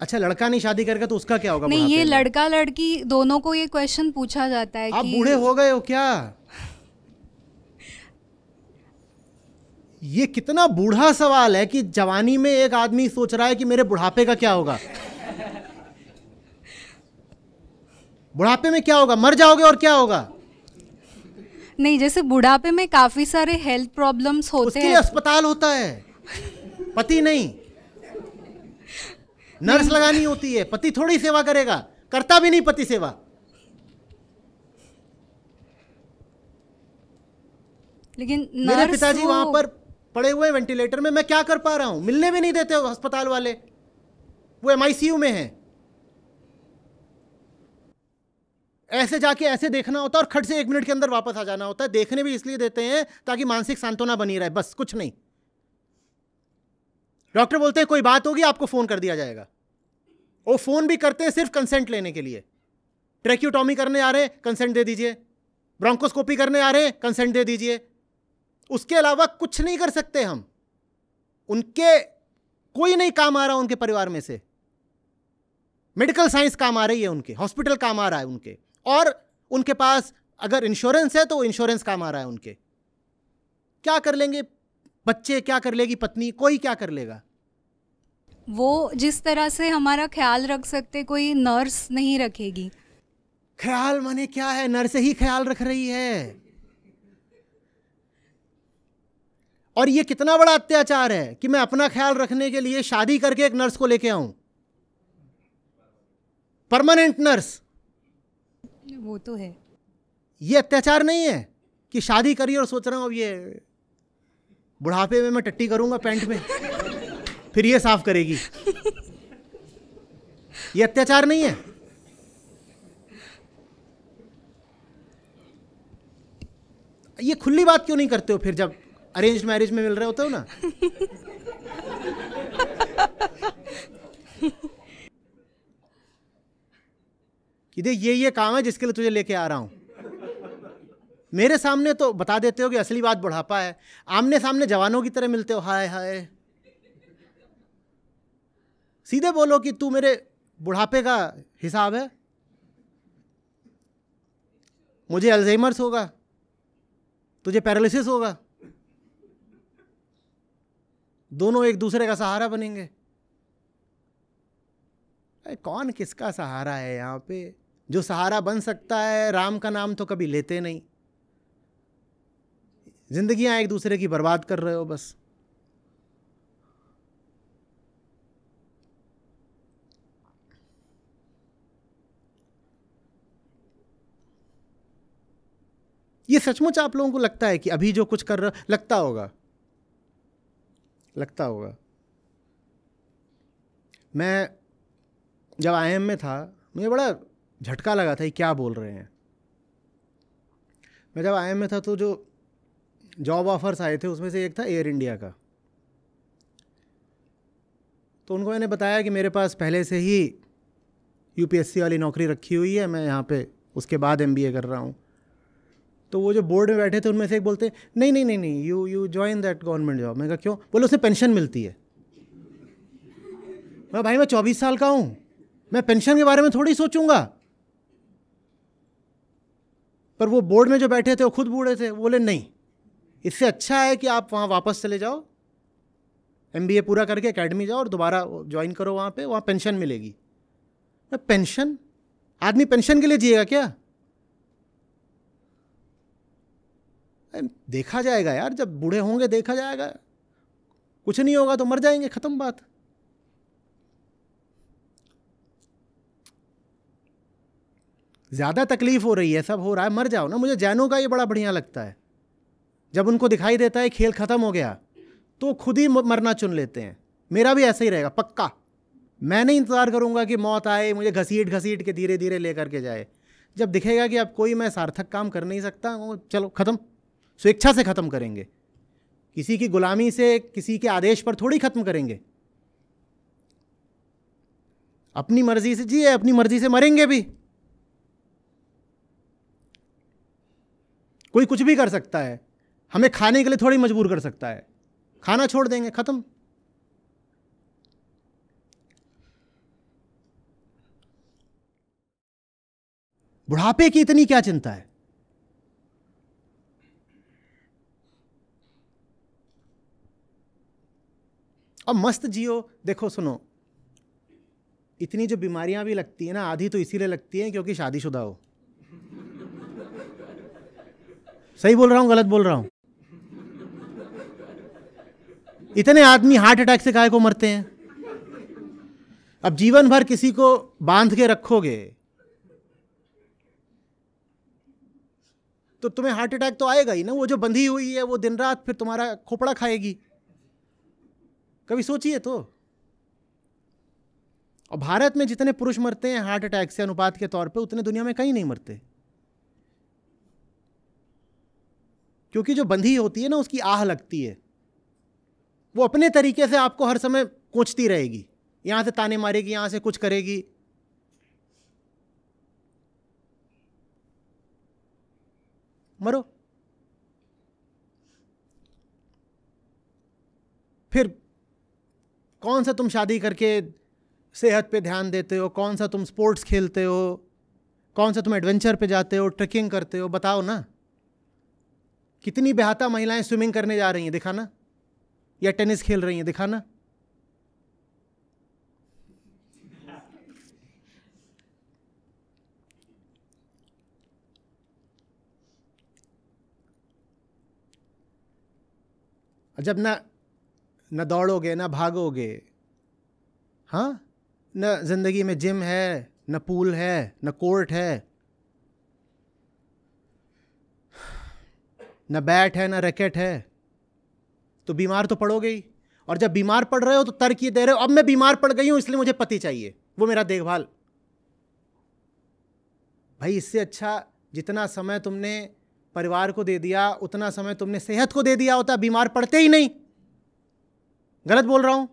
अच्छा लड़का नहीं शादी करेगा तो उसका क्या होगा नहीं ये लड़का लड़की दोनों को ये क्वेश्चन पूछा जाता है आप बूढ़े हो गए हो क्या ये कितना बूढ़ा सवाल है कि जवानी में एक आदमी सोच रहा है कि मेरे बुढ़ापे का क्या होगा बुढ़ापे में क्या होगा मर जाओगे और क्या होगा नहीं जैसे बुढ़ापे में काफी सारे हेल्थ प्रॉब्लम्स होते हैं अस्पताल होता है पति नहीं नर्स लगानी होती है पति थोड़ी सेवा करेगा करता भी नहीं पति सेवा लेकिन मेरे पिताजी वहां पर पड़े हुए वेंटिलेटर में मैं क्या कर पा रहा हूं मिलने भी नहीं देते अस्पताल वाले वो एम में है ऐसे जाके ऐसे देखना होता है और खट से एक मिनट के अंदर वापस आ जाना होता है देखने भी इसलिए देते हैं ताकि मानसिक सांत्वना बनी रहे बस कुछ नहीं डॉक्टर बोलते हैं कोई बात होगी आपको फ़ोन कर दिया जाएगा वो फ़ोन भी करते हैं सिर्फ कंसेंट लेने के लिए ट्रेक्यूटॉमी करने आ रहे हैं कंसेंट दे दीजिए ब्रोंकोस्कोपी करने आ रहे हैं कंसेंट दे दीजिए उसके अलावा कुछ नहीं कर सकते हम उनके कोई नहीं काम आ रहा उनके परिवार में से मेडिकल साइंस काम आ रही है उनके हॉस्पिटल काम आ रहा है उनके और उनके पास अगर इंश्योरेंस है तो इंश्योरेंस काम आ रहा है उनके क्या कर लेंगे बच्चे क्या कर लेगी पत्नी कोई क्या कर लेगा वो जिस तरह से हमारा ख्याल रख सकते कोई नर्स नहीं रखेगी ख्याल माने क्या है नर्स ही ख्याल रख रही है और ये कितना बड़ा अत्याचार है कि मैं अपना ख्याल रखने के लिए शादी करके एक नर्स को लेके आऊं परमानेंट नर्स वो तो है ये अत्याचार नहीं है कि शादी करिए और सोच रहा हूं अब ये बुढ़ापे में मैं टट्टी करूंगा पैंट में फिर ये साफ करेगी ये अत्याचार नहीं है ये खुली बात क्यों नहीं करते हो फिर जब अरेंज मैरिज में मिल रहे होते हो ना कि दे ये ये काम है जिसके लिए तुझे लेके आ रहा हूं मेरे सामने तो बता देते हो कि असली बात बुढ़ापा है आमने सामने जवानों की तरह मिलते हो हाय हाय सीधे बोलो कि तू मेरे बुढ़ापे का हिसाब है मुझे अल्जाइमर्स होगा तुझे पैरालिसिस होगा दोनों एक दूसरे का सहारा बनेंगे अरे कौन किसका सहारा है यहाँ पे जो सहारा बन सकता है राम का नाम तो कभी लेते नहीं जिंदगियां एक दूसरे की बर्बाद कर रहे हो बस ये सचमुच आप लोगों को लगता है कि अभी जो कुछ कर रहा लगता होगा लगता होगा मैं जब आई में था मुझे बड़ा झटका लगा था कि क्या बोल रहे हैं मैं जब आई में था तो जो जॉब ऑफर्स आए थे उसमें से एक था एयर इंडिया का तो उनको मैंने बताया कि मेरे पास पहले से ही यूपीएससी वाली नौकरी रखी हुई है मैं यहाँ पे उसके बाद एमबीए कर रहा हूँ तो वो जो बोर्ड में बैठे थे उनमें से एक बोलते नहीं नहीं नहीं नहीं you you join that government job मैं कहा क्यों बोले उससे पेंशन मिलती है मैं भाई मैं चौबीस साल का हूँ मैं पेंशन के बारे में थोड़ी सोचूंगा पर वो बोर्ड में जो बैठे थे वो खुद बूढ़े थे बोले नहीं इससे अच्छा है कि आप वहाँ वापस चले जाओ एम पूरा करके अकेडमी जाओ और दोबारा ज्वाइन करो वहाँ पे वहाँ पेंशन मिलेगी पेंशन आदमी पेंशन के लिए जिएगा क्या देखा जाएगा यार जब बूढ़े होंगे देखा जाएगा कुछ नहीं होगा तो मर जाएंगे ख़त्म बात ज़्यादा तकलीफ़ हो रही है सब हो रहा है मर जाओ ना मुझे जैनों का ये बड़ा बढ़िया लगता है जब उनको दिखाई देता है खेल ख़त्म हो गया तो खुद ही मरना चुन लेते हैं मेरा भी ऐसा ही रहेगा पक्का मैं नहीं इंतज़ार करूंगा कि मौत आए मुझे घसीट घसीट के धीरे धीरे ले करके जाए जब दिखेगा कि अब कोई मैं सार्थक काम कर नहीं सकता चलो ख़त्म स्वेच्छा से ख़त्म करेंगे किसी की गुलामी से किसी के आदेश पर थोड़ी ख़त्म करेंगे अपनी मर्जी से जिए अपनी मर्जी से मरेंगे भी कोई कुछ भी कर सकता है हमें खाने के लिए थोड़ी मजबूर कर सकता है खाना छोड़ देंगे ख़त्म बुढ़ापे की इतनी क्या चिंता है और मस्त जियो देखो सुनो इतनी जो बीमारियां भी लगती है ना आधी तो इसीलिए लगती है क्योंकि शादीशुदा हो सही बोल रहा हूं गलत बोल रहा हूं इतने आदमी हार्ट अटैक से गाय को मरते हैं अब जीवन भर किसी को बांध के रखोगे तो तुम्हें हार्ट अटैक तो आएगा ही ना वो जो बंधी हुई है वो दिन रात फिर तुम्हारा खोपड़ा खाएगी कभी सोचिए तो और भारत में जितने पुरुष मरते हैं हार्ट अटैक से अनुपात के तौर पे उतने दुनिया में कहीं नहीं मरते क्योंकि जो बंधी होती है ना उसकी आह लगती है वो अपने तरीके से आपको हर समय कोचती रहेगी यहां से ताने मारेगी यहां से कुछ करेगी मरो फिर कौन सा तुम शादी करके सेहत पे ध्यान देते हो कौन सा तुम स्पोर्ट्स खेलते हो कौन सा तुम एडवेंचर पे जाते हो ट्रैकिंग करते हो बताओ ना कितनी बेहता महिलाएं स्विमिंग करने जा रही हैं दिखाना या टेनिस खेल रही हैं दिखाना जब ना न दौड़ोगे न भागोगे हाँ न ज़िंदगी में जिम है न पूल है न कोर्ट है न बैट है न रैकेट है तो बीमार तो पड़ोगे ही और जब बीमार पड़ रहे हो तो तर्क ये दे रहे हो अब मैं बीमार पड़ गई हूँ इसलिए मुझे पति चाहिए वो मेरा देखभाल भाई इससे अच्छा जितना समय तुमने परिवार को दे दिया उतना समय तुमने सेहत को दे दिया होता बीमार पड़ते ही नहीं गलत बोल रहा हूं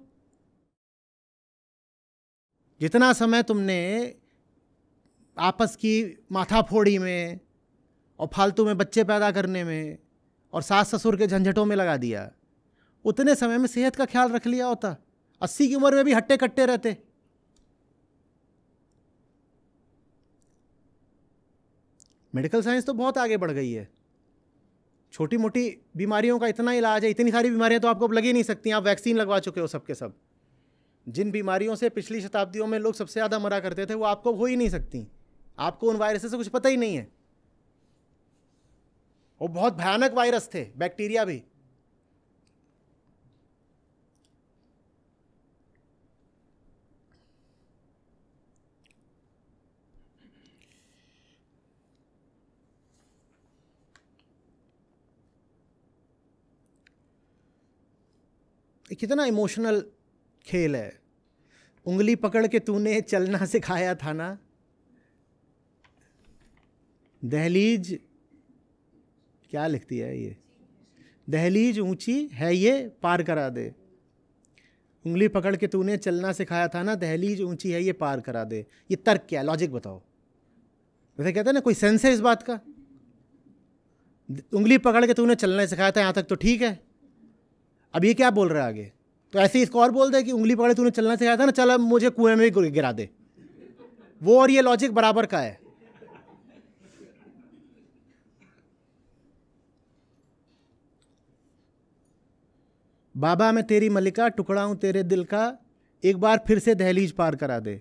जितना समय तुमने आपस की माथाफोड़ी में और फालतू में बच्चे पैदा करने में और सास ससुर के झंझटों में लगा दिया उतने समय में सेहत का ख्याल रख लिया होता अस्सी की उम्र में भी हट्टे कट्टे रहते मेडिकल साइंस तो बहुत आगे बढ़ गई है छोटी मोटी बीमारियों का इतना इलाज है इतनी सारी बीमारियां तो आपको अब लगी नहीं सकती आप वैक्सीन लगवा चुके हो सबके सब जिन बीमारियों से पिछली शताब्दियों में लोग सबसे ज़्यादा मरा करते थे वो आपको हो ही नहीं सकती आपको उन वायरस से कुछ पता ही नहीं है वो बहुत भयानक वायरस थे बैक्टीरिया भी कितना इमोशनल खेल है उंगली पकड़ के तूने चलना सिखाया था ना दहलीज क्या लिखती है ये दहलीज ऊंची है ये पार करा दे उंगली पकड़ के तूने चलना सिखाया था ना दहलीज ऊंची है ये पार करा दे ये तर्क क्या लॉजिक बताओ वैसे कहते हैं ना कोई सेंस है इस बात का उंगली पकड़ के तूने चलना सिखाया था यहाँ तक तो ठीक है अब ये क्या बोल रहा है आगे तो ऐसे ही इसको और बोल दे कि उंगली पकड़े तूने चलना सिखाया था ना चल अब मुझे कुएं में भी गिरा दे वो और ये लॉजिक बराबर का है बाबा मैं तेरी मलिका टुकड़ा हूं तेरे दिल का एक बार फिर से दहलीज पार करा दे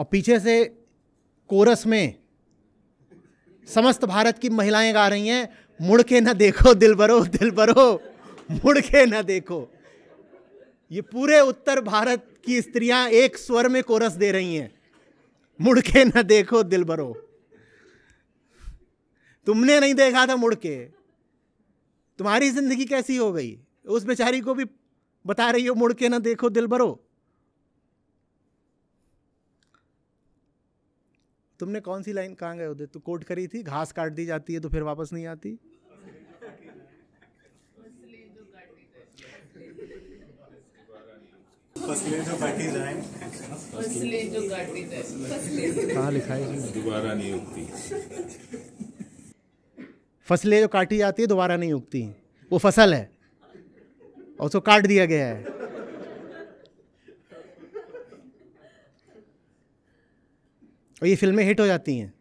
और पीछे से कोरस में समस्त भारत की महिलाएं गा रही हैं मुड़ के ना देखो दिल भरो दिल भरो मुड़ के ना देखो ये पूरे उत्तर भारत की स्त्रियां एक स्वर में कोरस दे रही हैं मुड़ के ना देखो दिल भरो तुमने नहीं देखा था मुड़ के तुम्हारी जिंदगी कैसी हो गई उस बेचारी को भी बता रही हो मुड़ के ना देखो दिल भरो तुमने कौन सी लाइन कहाँ गए होते तो कोट करी थी घास काट दी जाती है तो फिर वापस नहीं आती कहाँ लिखा है फसलें जो काटी जाती है दोबारा नहीं उगती वो फसल है और उसको काट दिया गया है और ये फिल्में हिट हो जाती हैं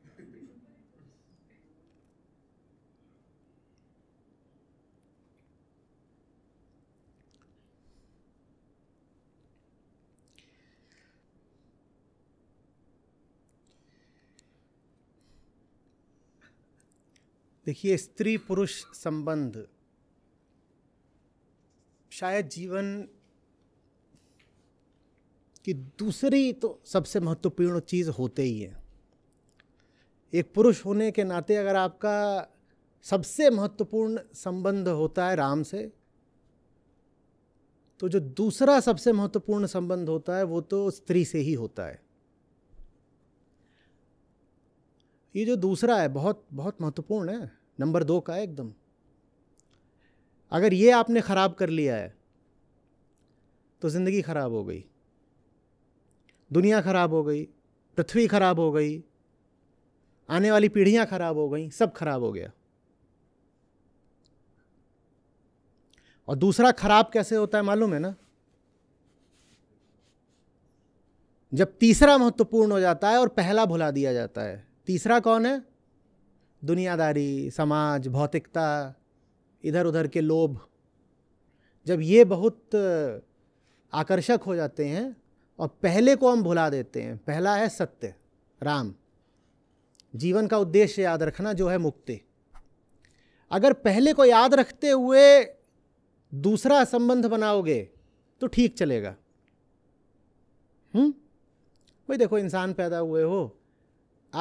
देखिए स्त्री पुरुष संबंध शायद जीवन कि दूसरी तो सबसे महत्वपूर्ण चीज़ होते ही है एक पुरुष होने के नाते अगर आपका सबसे महत्वपूर्ण संबंध होता है राम से तो जो दूसरा सबसे महत्वपूर्ण संबंध होता है वो तो स्त्री से ही होता है ये जो दूसरा है बहुत बहुत महत्वपूर्ण है नंबर दो का है एकदम अगर ये आपने ख़राब कर लिया है तो ज़िंदगी ख़राब हो गई दुनिया ख़राब हो गई पृथ्वी ख़राब हो गई आने वाली पीढ़ियाँ ख़राब हो गई सब खराब हो गया और दूसरा खराब कैसे होता है मालूम है ना जब तीसरा महत्वपूर्ण हो जाता है और पहला भुला दिया जाता है तीसरा कौन है दुनियादारी समाज भौतिकता इधर उधर के लोभ जब ये बहुत आकर्षक हो जाते हैं और पहले को हम भुला देते हैं पहला है सत्य राम जीवन का उद्देश्य याद रखना जो है मुक्ति अगर पहले को याद रखते हुए दूसरा संबंध बनाओगे तो ठीक चलेगा हम्म भाई देखो इंसान पैदा हुए हो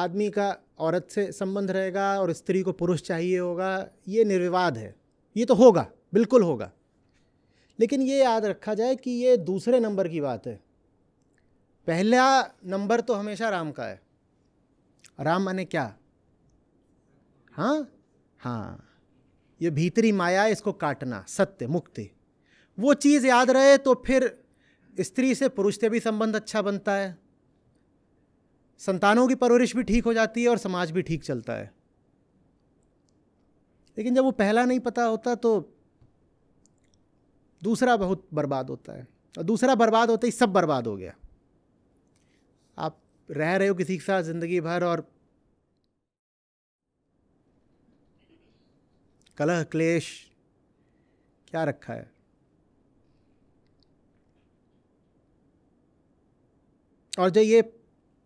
आदमी का औरत से संबंध रहेगा और स्त्री को पुरुष चाहिए होगा ये निर्विवाद है ये तो होगा बिल्कुल होगा लेकिन ये याद रखा जाए कि ये दूसरे नंबर की बात है पहला नंबर तो हमेशा राम का है राम माने क्या हाँ हाँ ये भीतरी माया इसको काटना सत्य मुक्ति वो चीज़ याद रहे तो फिर स्त्री से पुरुष से भी संबंध अच्छा बनता है संतानों की परवरिश भी ठीक हो जाती है और समाज भी ठीक चलता है लेकिन जब वो पहला नहीं पता होता तो दूसरा बहुत बर्बाद होता है और दूसरा बर्बाद होते ही सब बर्बाद हो गया आप रह रहे हो किसी के साथ ज़िंदगी भर और कलह क्लेश क्या रखा है और जो ये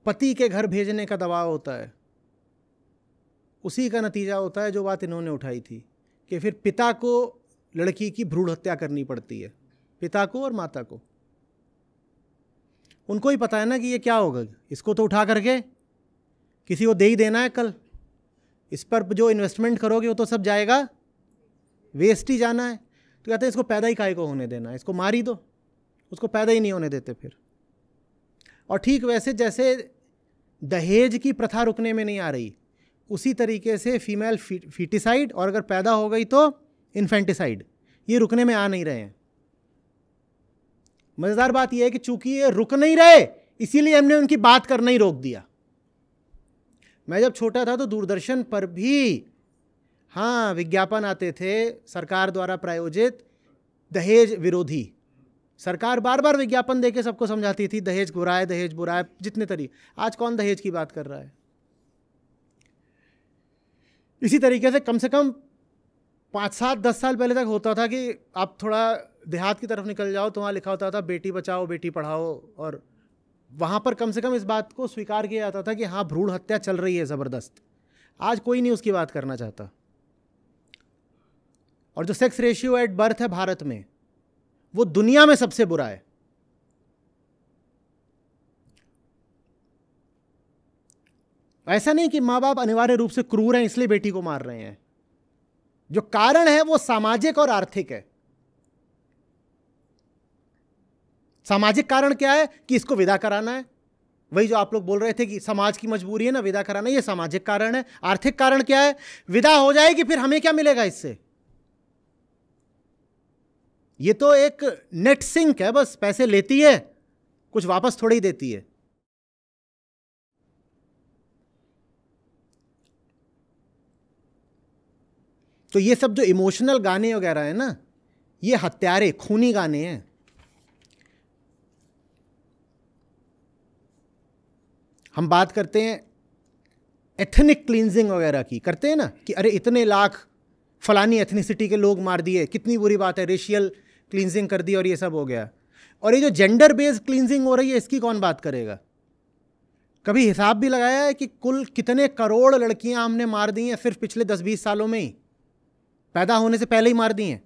पति के घर भेजने का दबाव होता है उसी का नतीजा होता है जो बात इन्होंने उठाई थी कि फिर पिता को लड़की की भ्रूण हत्या करनी पड़ती है पिता को और माता को उनको ही पता है ना कि ये क्या होगा इसको तो उठा करके किसी को दे ही देना है कल इस पर जो इन्वेस्टमेंट करोगे वो तो सब जाएगा वेस्ट ही जाना है तो कहते हैं इसको पैदा ही काय को होने देना है इसको मार ही दो उसको पैदा ही नहीं होने देते फिर और ठीक वैसे जैसे दहेज की प्रथा रुकने में नहीं आ रही उसी तरीके से फीमेल फी फीटिसाइड और अगर पैदा हो गई तो इन्फेंटिसाइड ये रुकने में आ नहीं रहे हैं मज़ेदार बात यह है कि चूंकि ये रुक नहीं रहे इसीलिए हमने उनकी बात करना ही रोक दिया मैं जब छोटा था तो दूरदर्शन पर भी हाँ विज्ञापन आते थे सरकार द्वारा प्रायोजित दहेज विरोधी सरकार बार बार विज्ञापन देके सबको समझाती थी दहेज बुरा है दहेज बुरा है जितने तरी आज कौन दहेज की बात कर रहा है इसी तरीके से कम से कम पाँच सात दस साल पहले तक होता था कि आप थोड़ा देहात की तरफ निकल जाओ तो वहाँ लिखा होता था बेटी बचाओ बेटी पढ़ाओ और वहाँ पर कम से कम इस बात को स्वीकार किया जाता था कि हाँ भ्रूण हत्या चल रही है ज़बरदस्त आज कोई नहीं उसकी बात करना चाहता और जो सेक्स रेशियो एट बर्थ है भारत में वो दुनिया में सबसे बुरा है ऐसा नहीं कि माँ बाप अनिवार्य रूप से क्रूर हैं इसलिए बेटी को मार रहे हैं जो कारण है वो सामाजिक और आर्थिक है सामाजिक कारण क्या है कि इसको विदा कराना है वही जो आप लोग बोल रहे थे कि समाज की मजबूरी है ना विदा कराना ये सामाजिक कारण है आर्थिक कारण क्या है विदा हो जाएगी फिर हमें क्या मिलेगा इससे ये तो एक नेट सिंक है बस पैसे लेती है कुछ वापस थोड़ी देती है तो ये सब जो इमोशनल गाने वगैरह है ना ये हत्यारे खूनी गाने हैं हम बात करते हैं एथनिक क्लिनजिंग वगैरह की करते हैं ना कि अरे इतने लाख फलानी एथनिसिटी के लोग मार दिए कितनी बुरी बात है रेशियल क्लिनजिंग कर दी और ये सब हो गया और ये जो जेंडर बेस्ड क्लिनजिंग हो रही है इसकी कौन बात करेगा कभी हिसाब भी लगाया है कि कुल कितने करोड़ लड़कियां हमने मार दी हैं सिर्फ पिछले दस बीस सालों में ही पैदा होने से पहले ही मार दी हैं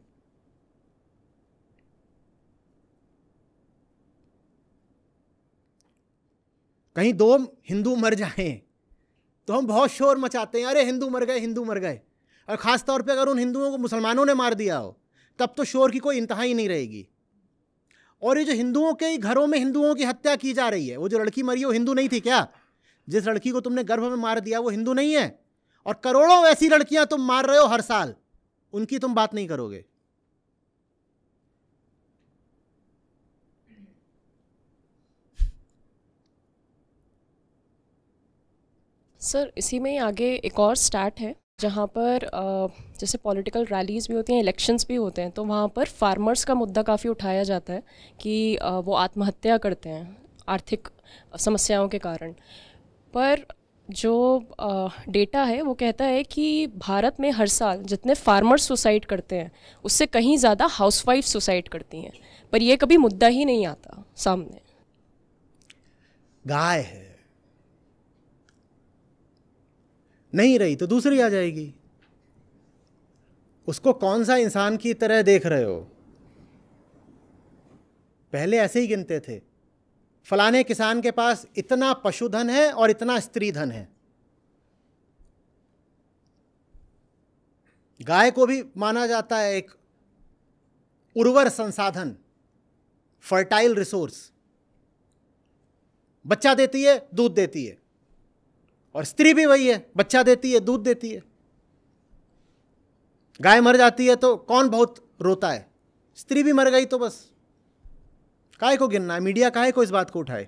कहीं दो हिंदू मर जाएं तो हम बहुत शोर मचाते हैं अरे हिंदू मर गए हिंदू मर गए और ख़ास तौर पे अगर उन हिंदुओं को मुसलमानों ने मार दिया हो तब तो शोर की कोई इंतहा ही नहीं रहेगी और ये जो हिंदुओं के ही घरों में हिंदुओं की हत्या की जा रही है वो जो लड़की मरी है वो हिंदू नहीं थी क्या जिस लड़की को तुमने गर्भ में मार दिया वो हिंदू नहीं है और करोड़ों ऐसी लड़कियां तुम मार रहे हो हर साल उनकी तुम बात नहीं करोगे सर इसी में आगे एक और स्टार्ट है जहाँ पर जैसे पॉलिटिकल रैलीज़ भी होती हैं इलेक्शंस भी होते हैं तो वहाँ पर फार्मर्स का मुद्दा काफ़ी उठाया जाता है कि वो आत्महत्या करते हैं आर्थिक समस्याओं के कारण पर जो डेटा है वो कहता है कि भारत में हर साल जितने फार्मर्स सुसाइड करते हैं उससे कहीं ज़्यादा हाउसवाइफ सुसाइड करती हैं पर यह कभी मुद्दा ही नहीं आता सामने गाय है नहीं रही तो दूसरी आ जाएगी उसको कौन सा इंसान की तरह देख रहे हो पहले ऐसे ही गिनते थे फलाने किसान के पास इतना पशुधन है और इतना स्त्री धन है गाय को भी माना जाता है एक उर्वर संसाधन फर्टाइल रिसोर्स बच्चा देती है दूध देती है और स्त्री भी वही है बच्चा देती है दूध देती है गाय मर जाती है तो कौन बहुत रोता है स्त्री भी मर गई तो बस काय को गिनना है मीडिया काय को इस बात को उठाए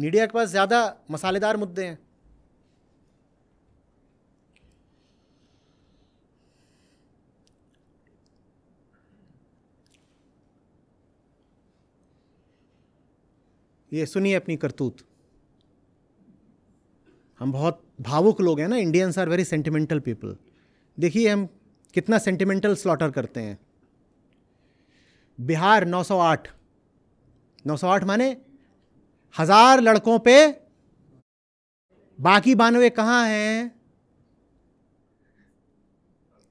मीडिया के पास ज़्यादा मसालेदार मुद्दे हैं ये सुनिए अपनी करतूत हम बहुत भावुक लोग हैं ना Indians are very sentimental people देखिए हम कितना सेंटिमेंटल स्लॉटर करते हैं बिहार 908 908 माने हज़ार लड़कों पे बाकी बानवे कहाँ हैं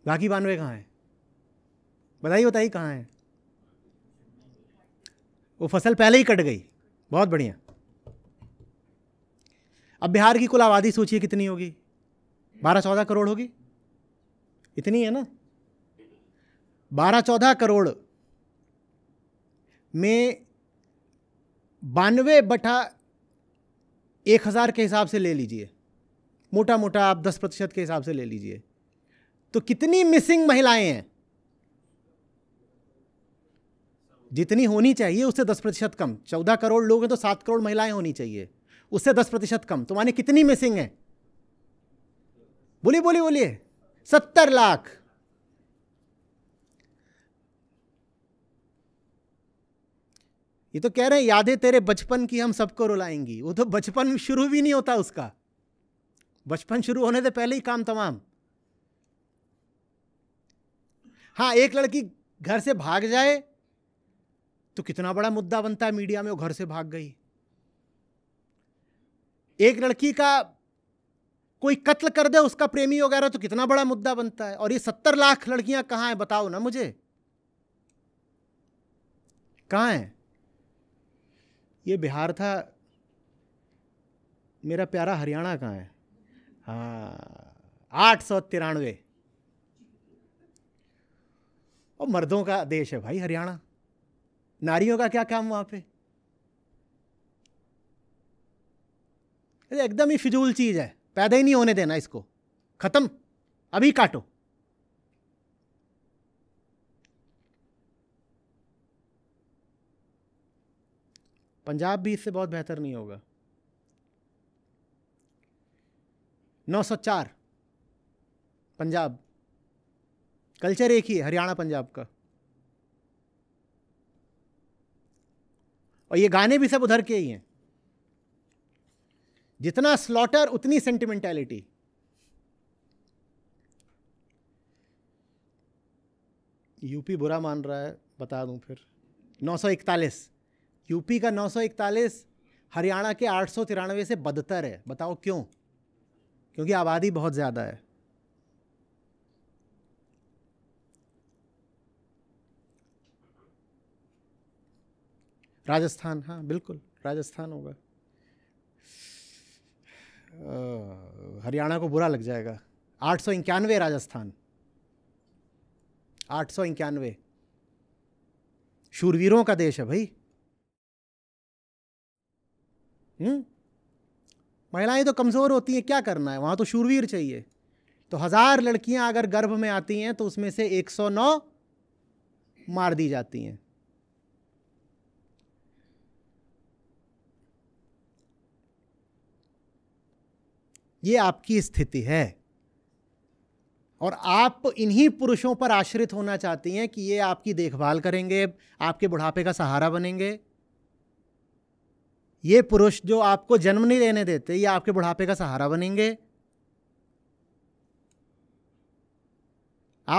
बाकी बानवे कहाँ हैं बताइए बताइए कहाँ हैं वो फसल पहले ही कट गई बहुत बढ़िया अब बिहार की कुल आबादी सोचिए कितनी होगी बारह चौदह करोड़ होगी इतनी है ना बारह चौदह करोड़ में बानवे बटा एक हज़ार के हिसाब से ले लीजिए मोटा मोटा आप दस प्रतिशत के हिसाब से ले लीजिए तो कितनी मिसिंग महिलाएं हैं जितनी होनी चाहिए उससे दस प्रतिशत कम चौदह करोड़ लोग हैं तो सात करोड़ महिलाएं होनी चाहिए उससे दस प्रतिशत कम तो माने कितनी मिसिंग है बोलिए बोलिए बोलिए सत्तर लाख ये तो कह रहे हैं यादें तेरे बचपन की हम सबको रुलाएंगी वो तो बचपन शुरू भी नहीं होता उसका बचपन शुरू होने से पहले ही काम तमाम हाँ एक लड़की घर से भाग जाए तो कितना बड़ा मुद्दा बनता है मीडिया में वो घर से भाग गई एक लड़की का कोई कत्ल कर दे उसका प्रेमी वगैरह तो कितना बड़ा मुद्दा बनता है और ये सत्तर लाख लड़कियां कहाँ हैं बताओ ना मुझे कहाँ हैं ये बिहार था मेरा प्यारा हरियाणा कहाँ है हाँ आठ सौ तिरानवे और मर्दों का देश है भाई हरियाणा नारियों का क्या काम वहाँ पे एकदम ही फिजूल चीज़ है पैदा ही नहीं होने देना इसको ख़त्म अभी काटो पंजाब भी इससे बहुत बेहतर नहीं होगा 904 पंजाब कल्चर एक ही है हरियाणा पंजाब का और ये गाने भी सब उधर के ही हैं जितना स्लॉटर उतनी सेंटिमेंटैलिटी यूपी बुरा मान रहा है बता दूं फिर 941 यूपी का 941 हरियाणा के आठ से बदतर है बताओ क्यों क्योंकि आबादी बहुत ज़्यादा है राजस्थान हाँ बिल्कुल राजस्थान होगा हरियाणा को बुरा लग जाएगा आठ सौ इक्यानवे राजस्थान आठ सौ इक्यानवे शूरवीरों का देश है भाई हम्म महिलाएं तो कमज़ोर होती हैं क्या करना है वहाँ तो शूरवीर चाहिए तो हज़ार लड़कियाँ अगर गर्भ में आती हैं तो उसमें से 109 मार दी जाती हैं ये आपकी स्थिति है और आप इन्हीं पुरुषों पर आश्रित होना चाहती हैं कि ये आपकी देखभाल करेंगे आपके बुढ़ापे का सहारा बनेंगे ये पुरुष जो आपको जन्म नहीं लेने देते ये आपके बुढ़ापे का सहारा बनेंगे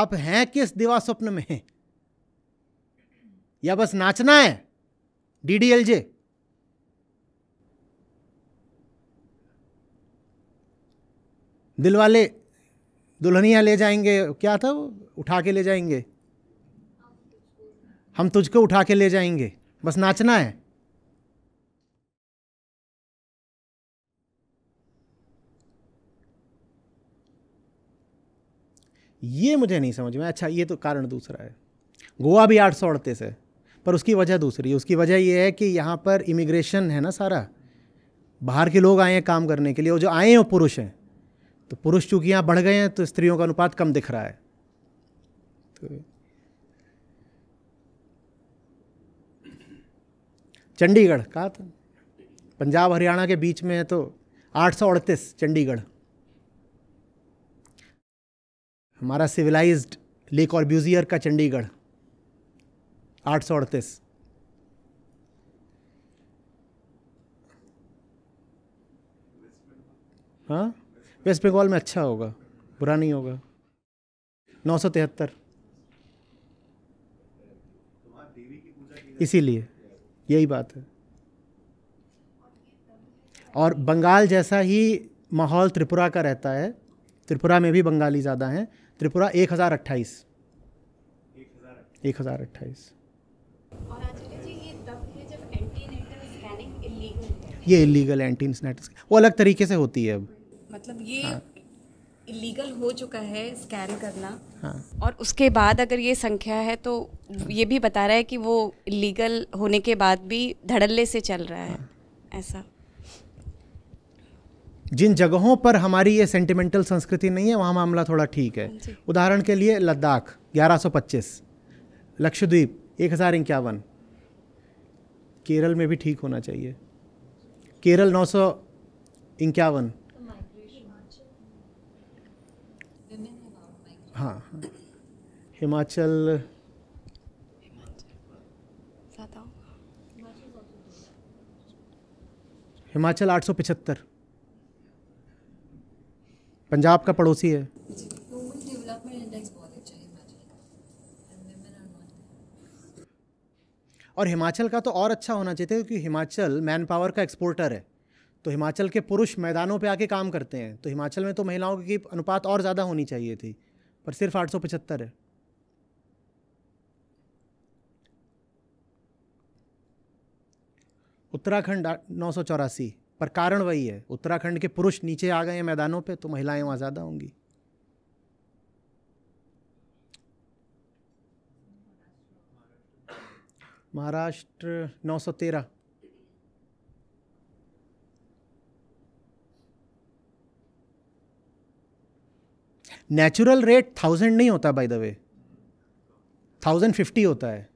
आप हैं किस दिवा स्वप्न में या बस नाचना है डी डी दिलवाले दुल्हनिया ले जाएंगे क्या था वो उठा के ले जाएंगे हम तुझको उठा के ले जाएंगे बस नाचना है ये मुझे नहीं समझ में अच्छा ये तो कारण दूसरा है गोवा भी आठ सौ अड़तीस है पर उसकी वजह दूसरी है उसकी वजह ये है कि यहाँ पर इमिग्रेशन है ना सारा बाहर के लोग आए हैं काम करने के लिए वो जो आए हैं वो पुरुष हैं तो पुरुष चूंकि यहाँ बढ़ गए हैं तो स्त्रियों का अनुपात कम दिख रहा है तो चंडीगढ़ कहा था पंजाब हरियाणा के बीच में है तो आठ चंडीगढ़ हमारा सिविलाइज्ड लेक और ब्यूजियर का चंडीगढ़ आठ सौ अड़तीस हाँ वेस्ट बंगाल में अच्छा होगा बुरा नहीं होगा नौ सौ तिहत्तर इसीलिए यही बात है और बंगाल जैसा ही माहौल त्रिपुरा का रहता है त्रिपुरा में भी बंगाली ज़्यादा हैं त्रिपुरा एक हज़ार अट्ठाईस एक हज़ार अट्ठाईस ये इलीगल एंटी वो अलग तरीके से होती है अब मतलब ये इलीगल हाँ। हो चुका है स्कैन करना हाँ। और उसके बाद अगर ये संख्या है तो ये भी बता रहा है कि वो इलीगल होने के बाद भी धड़ल्ले से चल रहा है हाँ। ऐसा जिन जगहों पर हमारी ये सेंटिमेंटल संस्कृति नहीं है वहाँ मामला थोड़ा ठीक है उदाहरण के लिए लद्दाख 1125 लक्षद्वीप एक हज़ार इक्यावन केरल में भी ठीक होना चाहिए केरल नौ सौ इक्यावन हाँ हिमाचल हिमाचल आठ सौ पिछहत्तर पंजाब का पड़ोसी है और हिमाचल का तो और अच्छा होना चाहिए क्योंकि हिमाचल मैन पावर का एक्सपोर्टर है तो हिमाचल के पुरुष मैदानों पे आके काम करते हैं तो हिमाचल में तो महिलाओं की अनुपात और ज़्यादा होनी चाहिए थी पर सिर्फ पचहत्तर है उत्तराखंड नौ सौ चौरासी पर कारण वही है उत्तराखंड के पुरुष नीचे आ गए हैं मैदानों पे तो महिलाएं वहां ज़्यादा होंगी महाराष्ट्र नौ सौ तेरह नेचुरल रेट थाउजेंड नहीं होता by the way thousand fifty होता है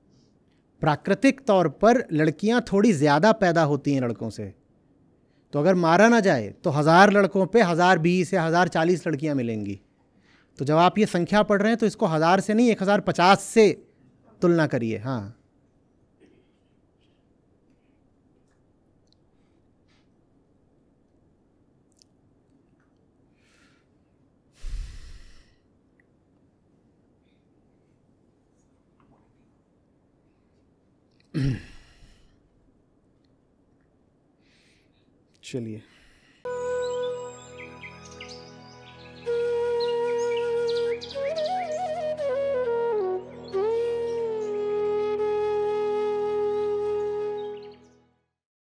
प्राकृतिक तौर पर लड़कियां थोड़ी ज़्यादा पैदा होती हैं लड़कों से तो अगर मारा ना जाए तो हज़ार लड़कों पे हज़ार बीस या हज़ार चालीस लड़कियाँ मिलेंगी तो जब आप ये संख्या पढ़ रहे हैं तो इसको हज़ार से नहीं एक हज़ार पचास से तुलना करिए हाँ चलिए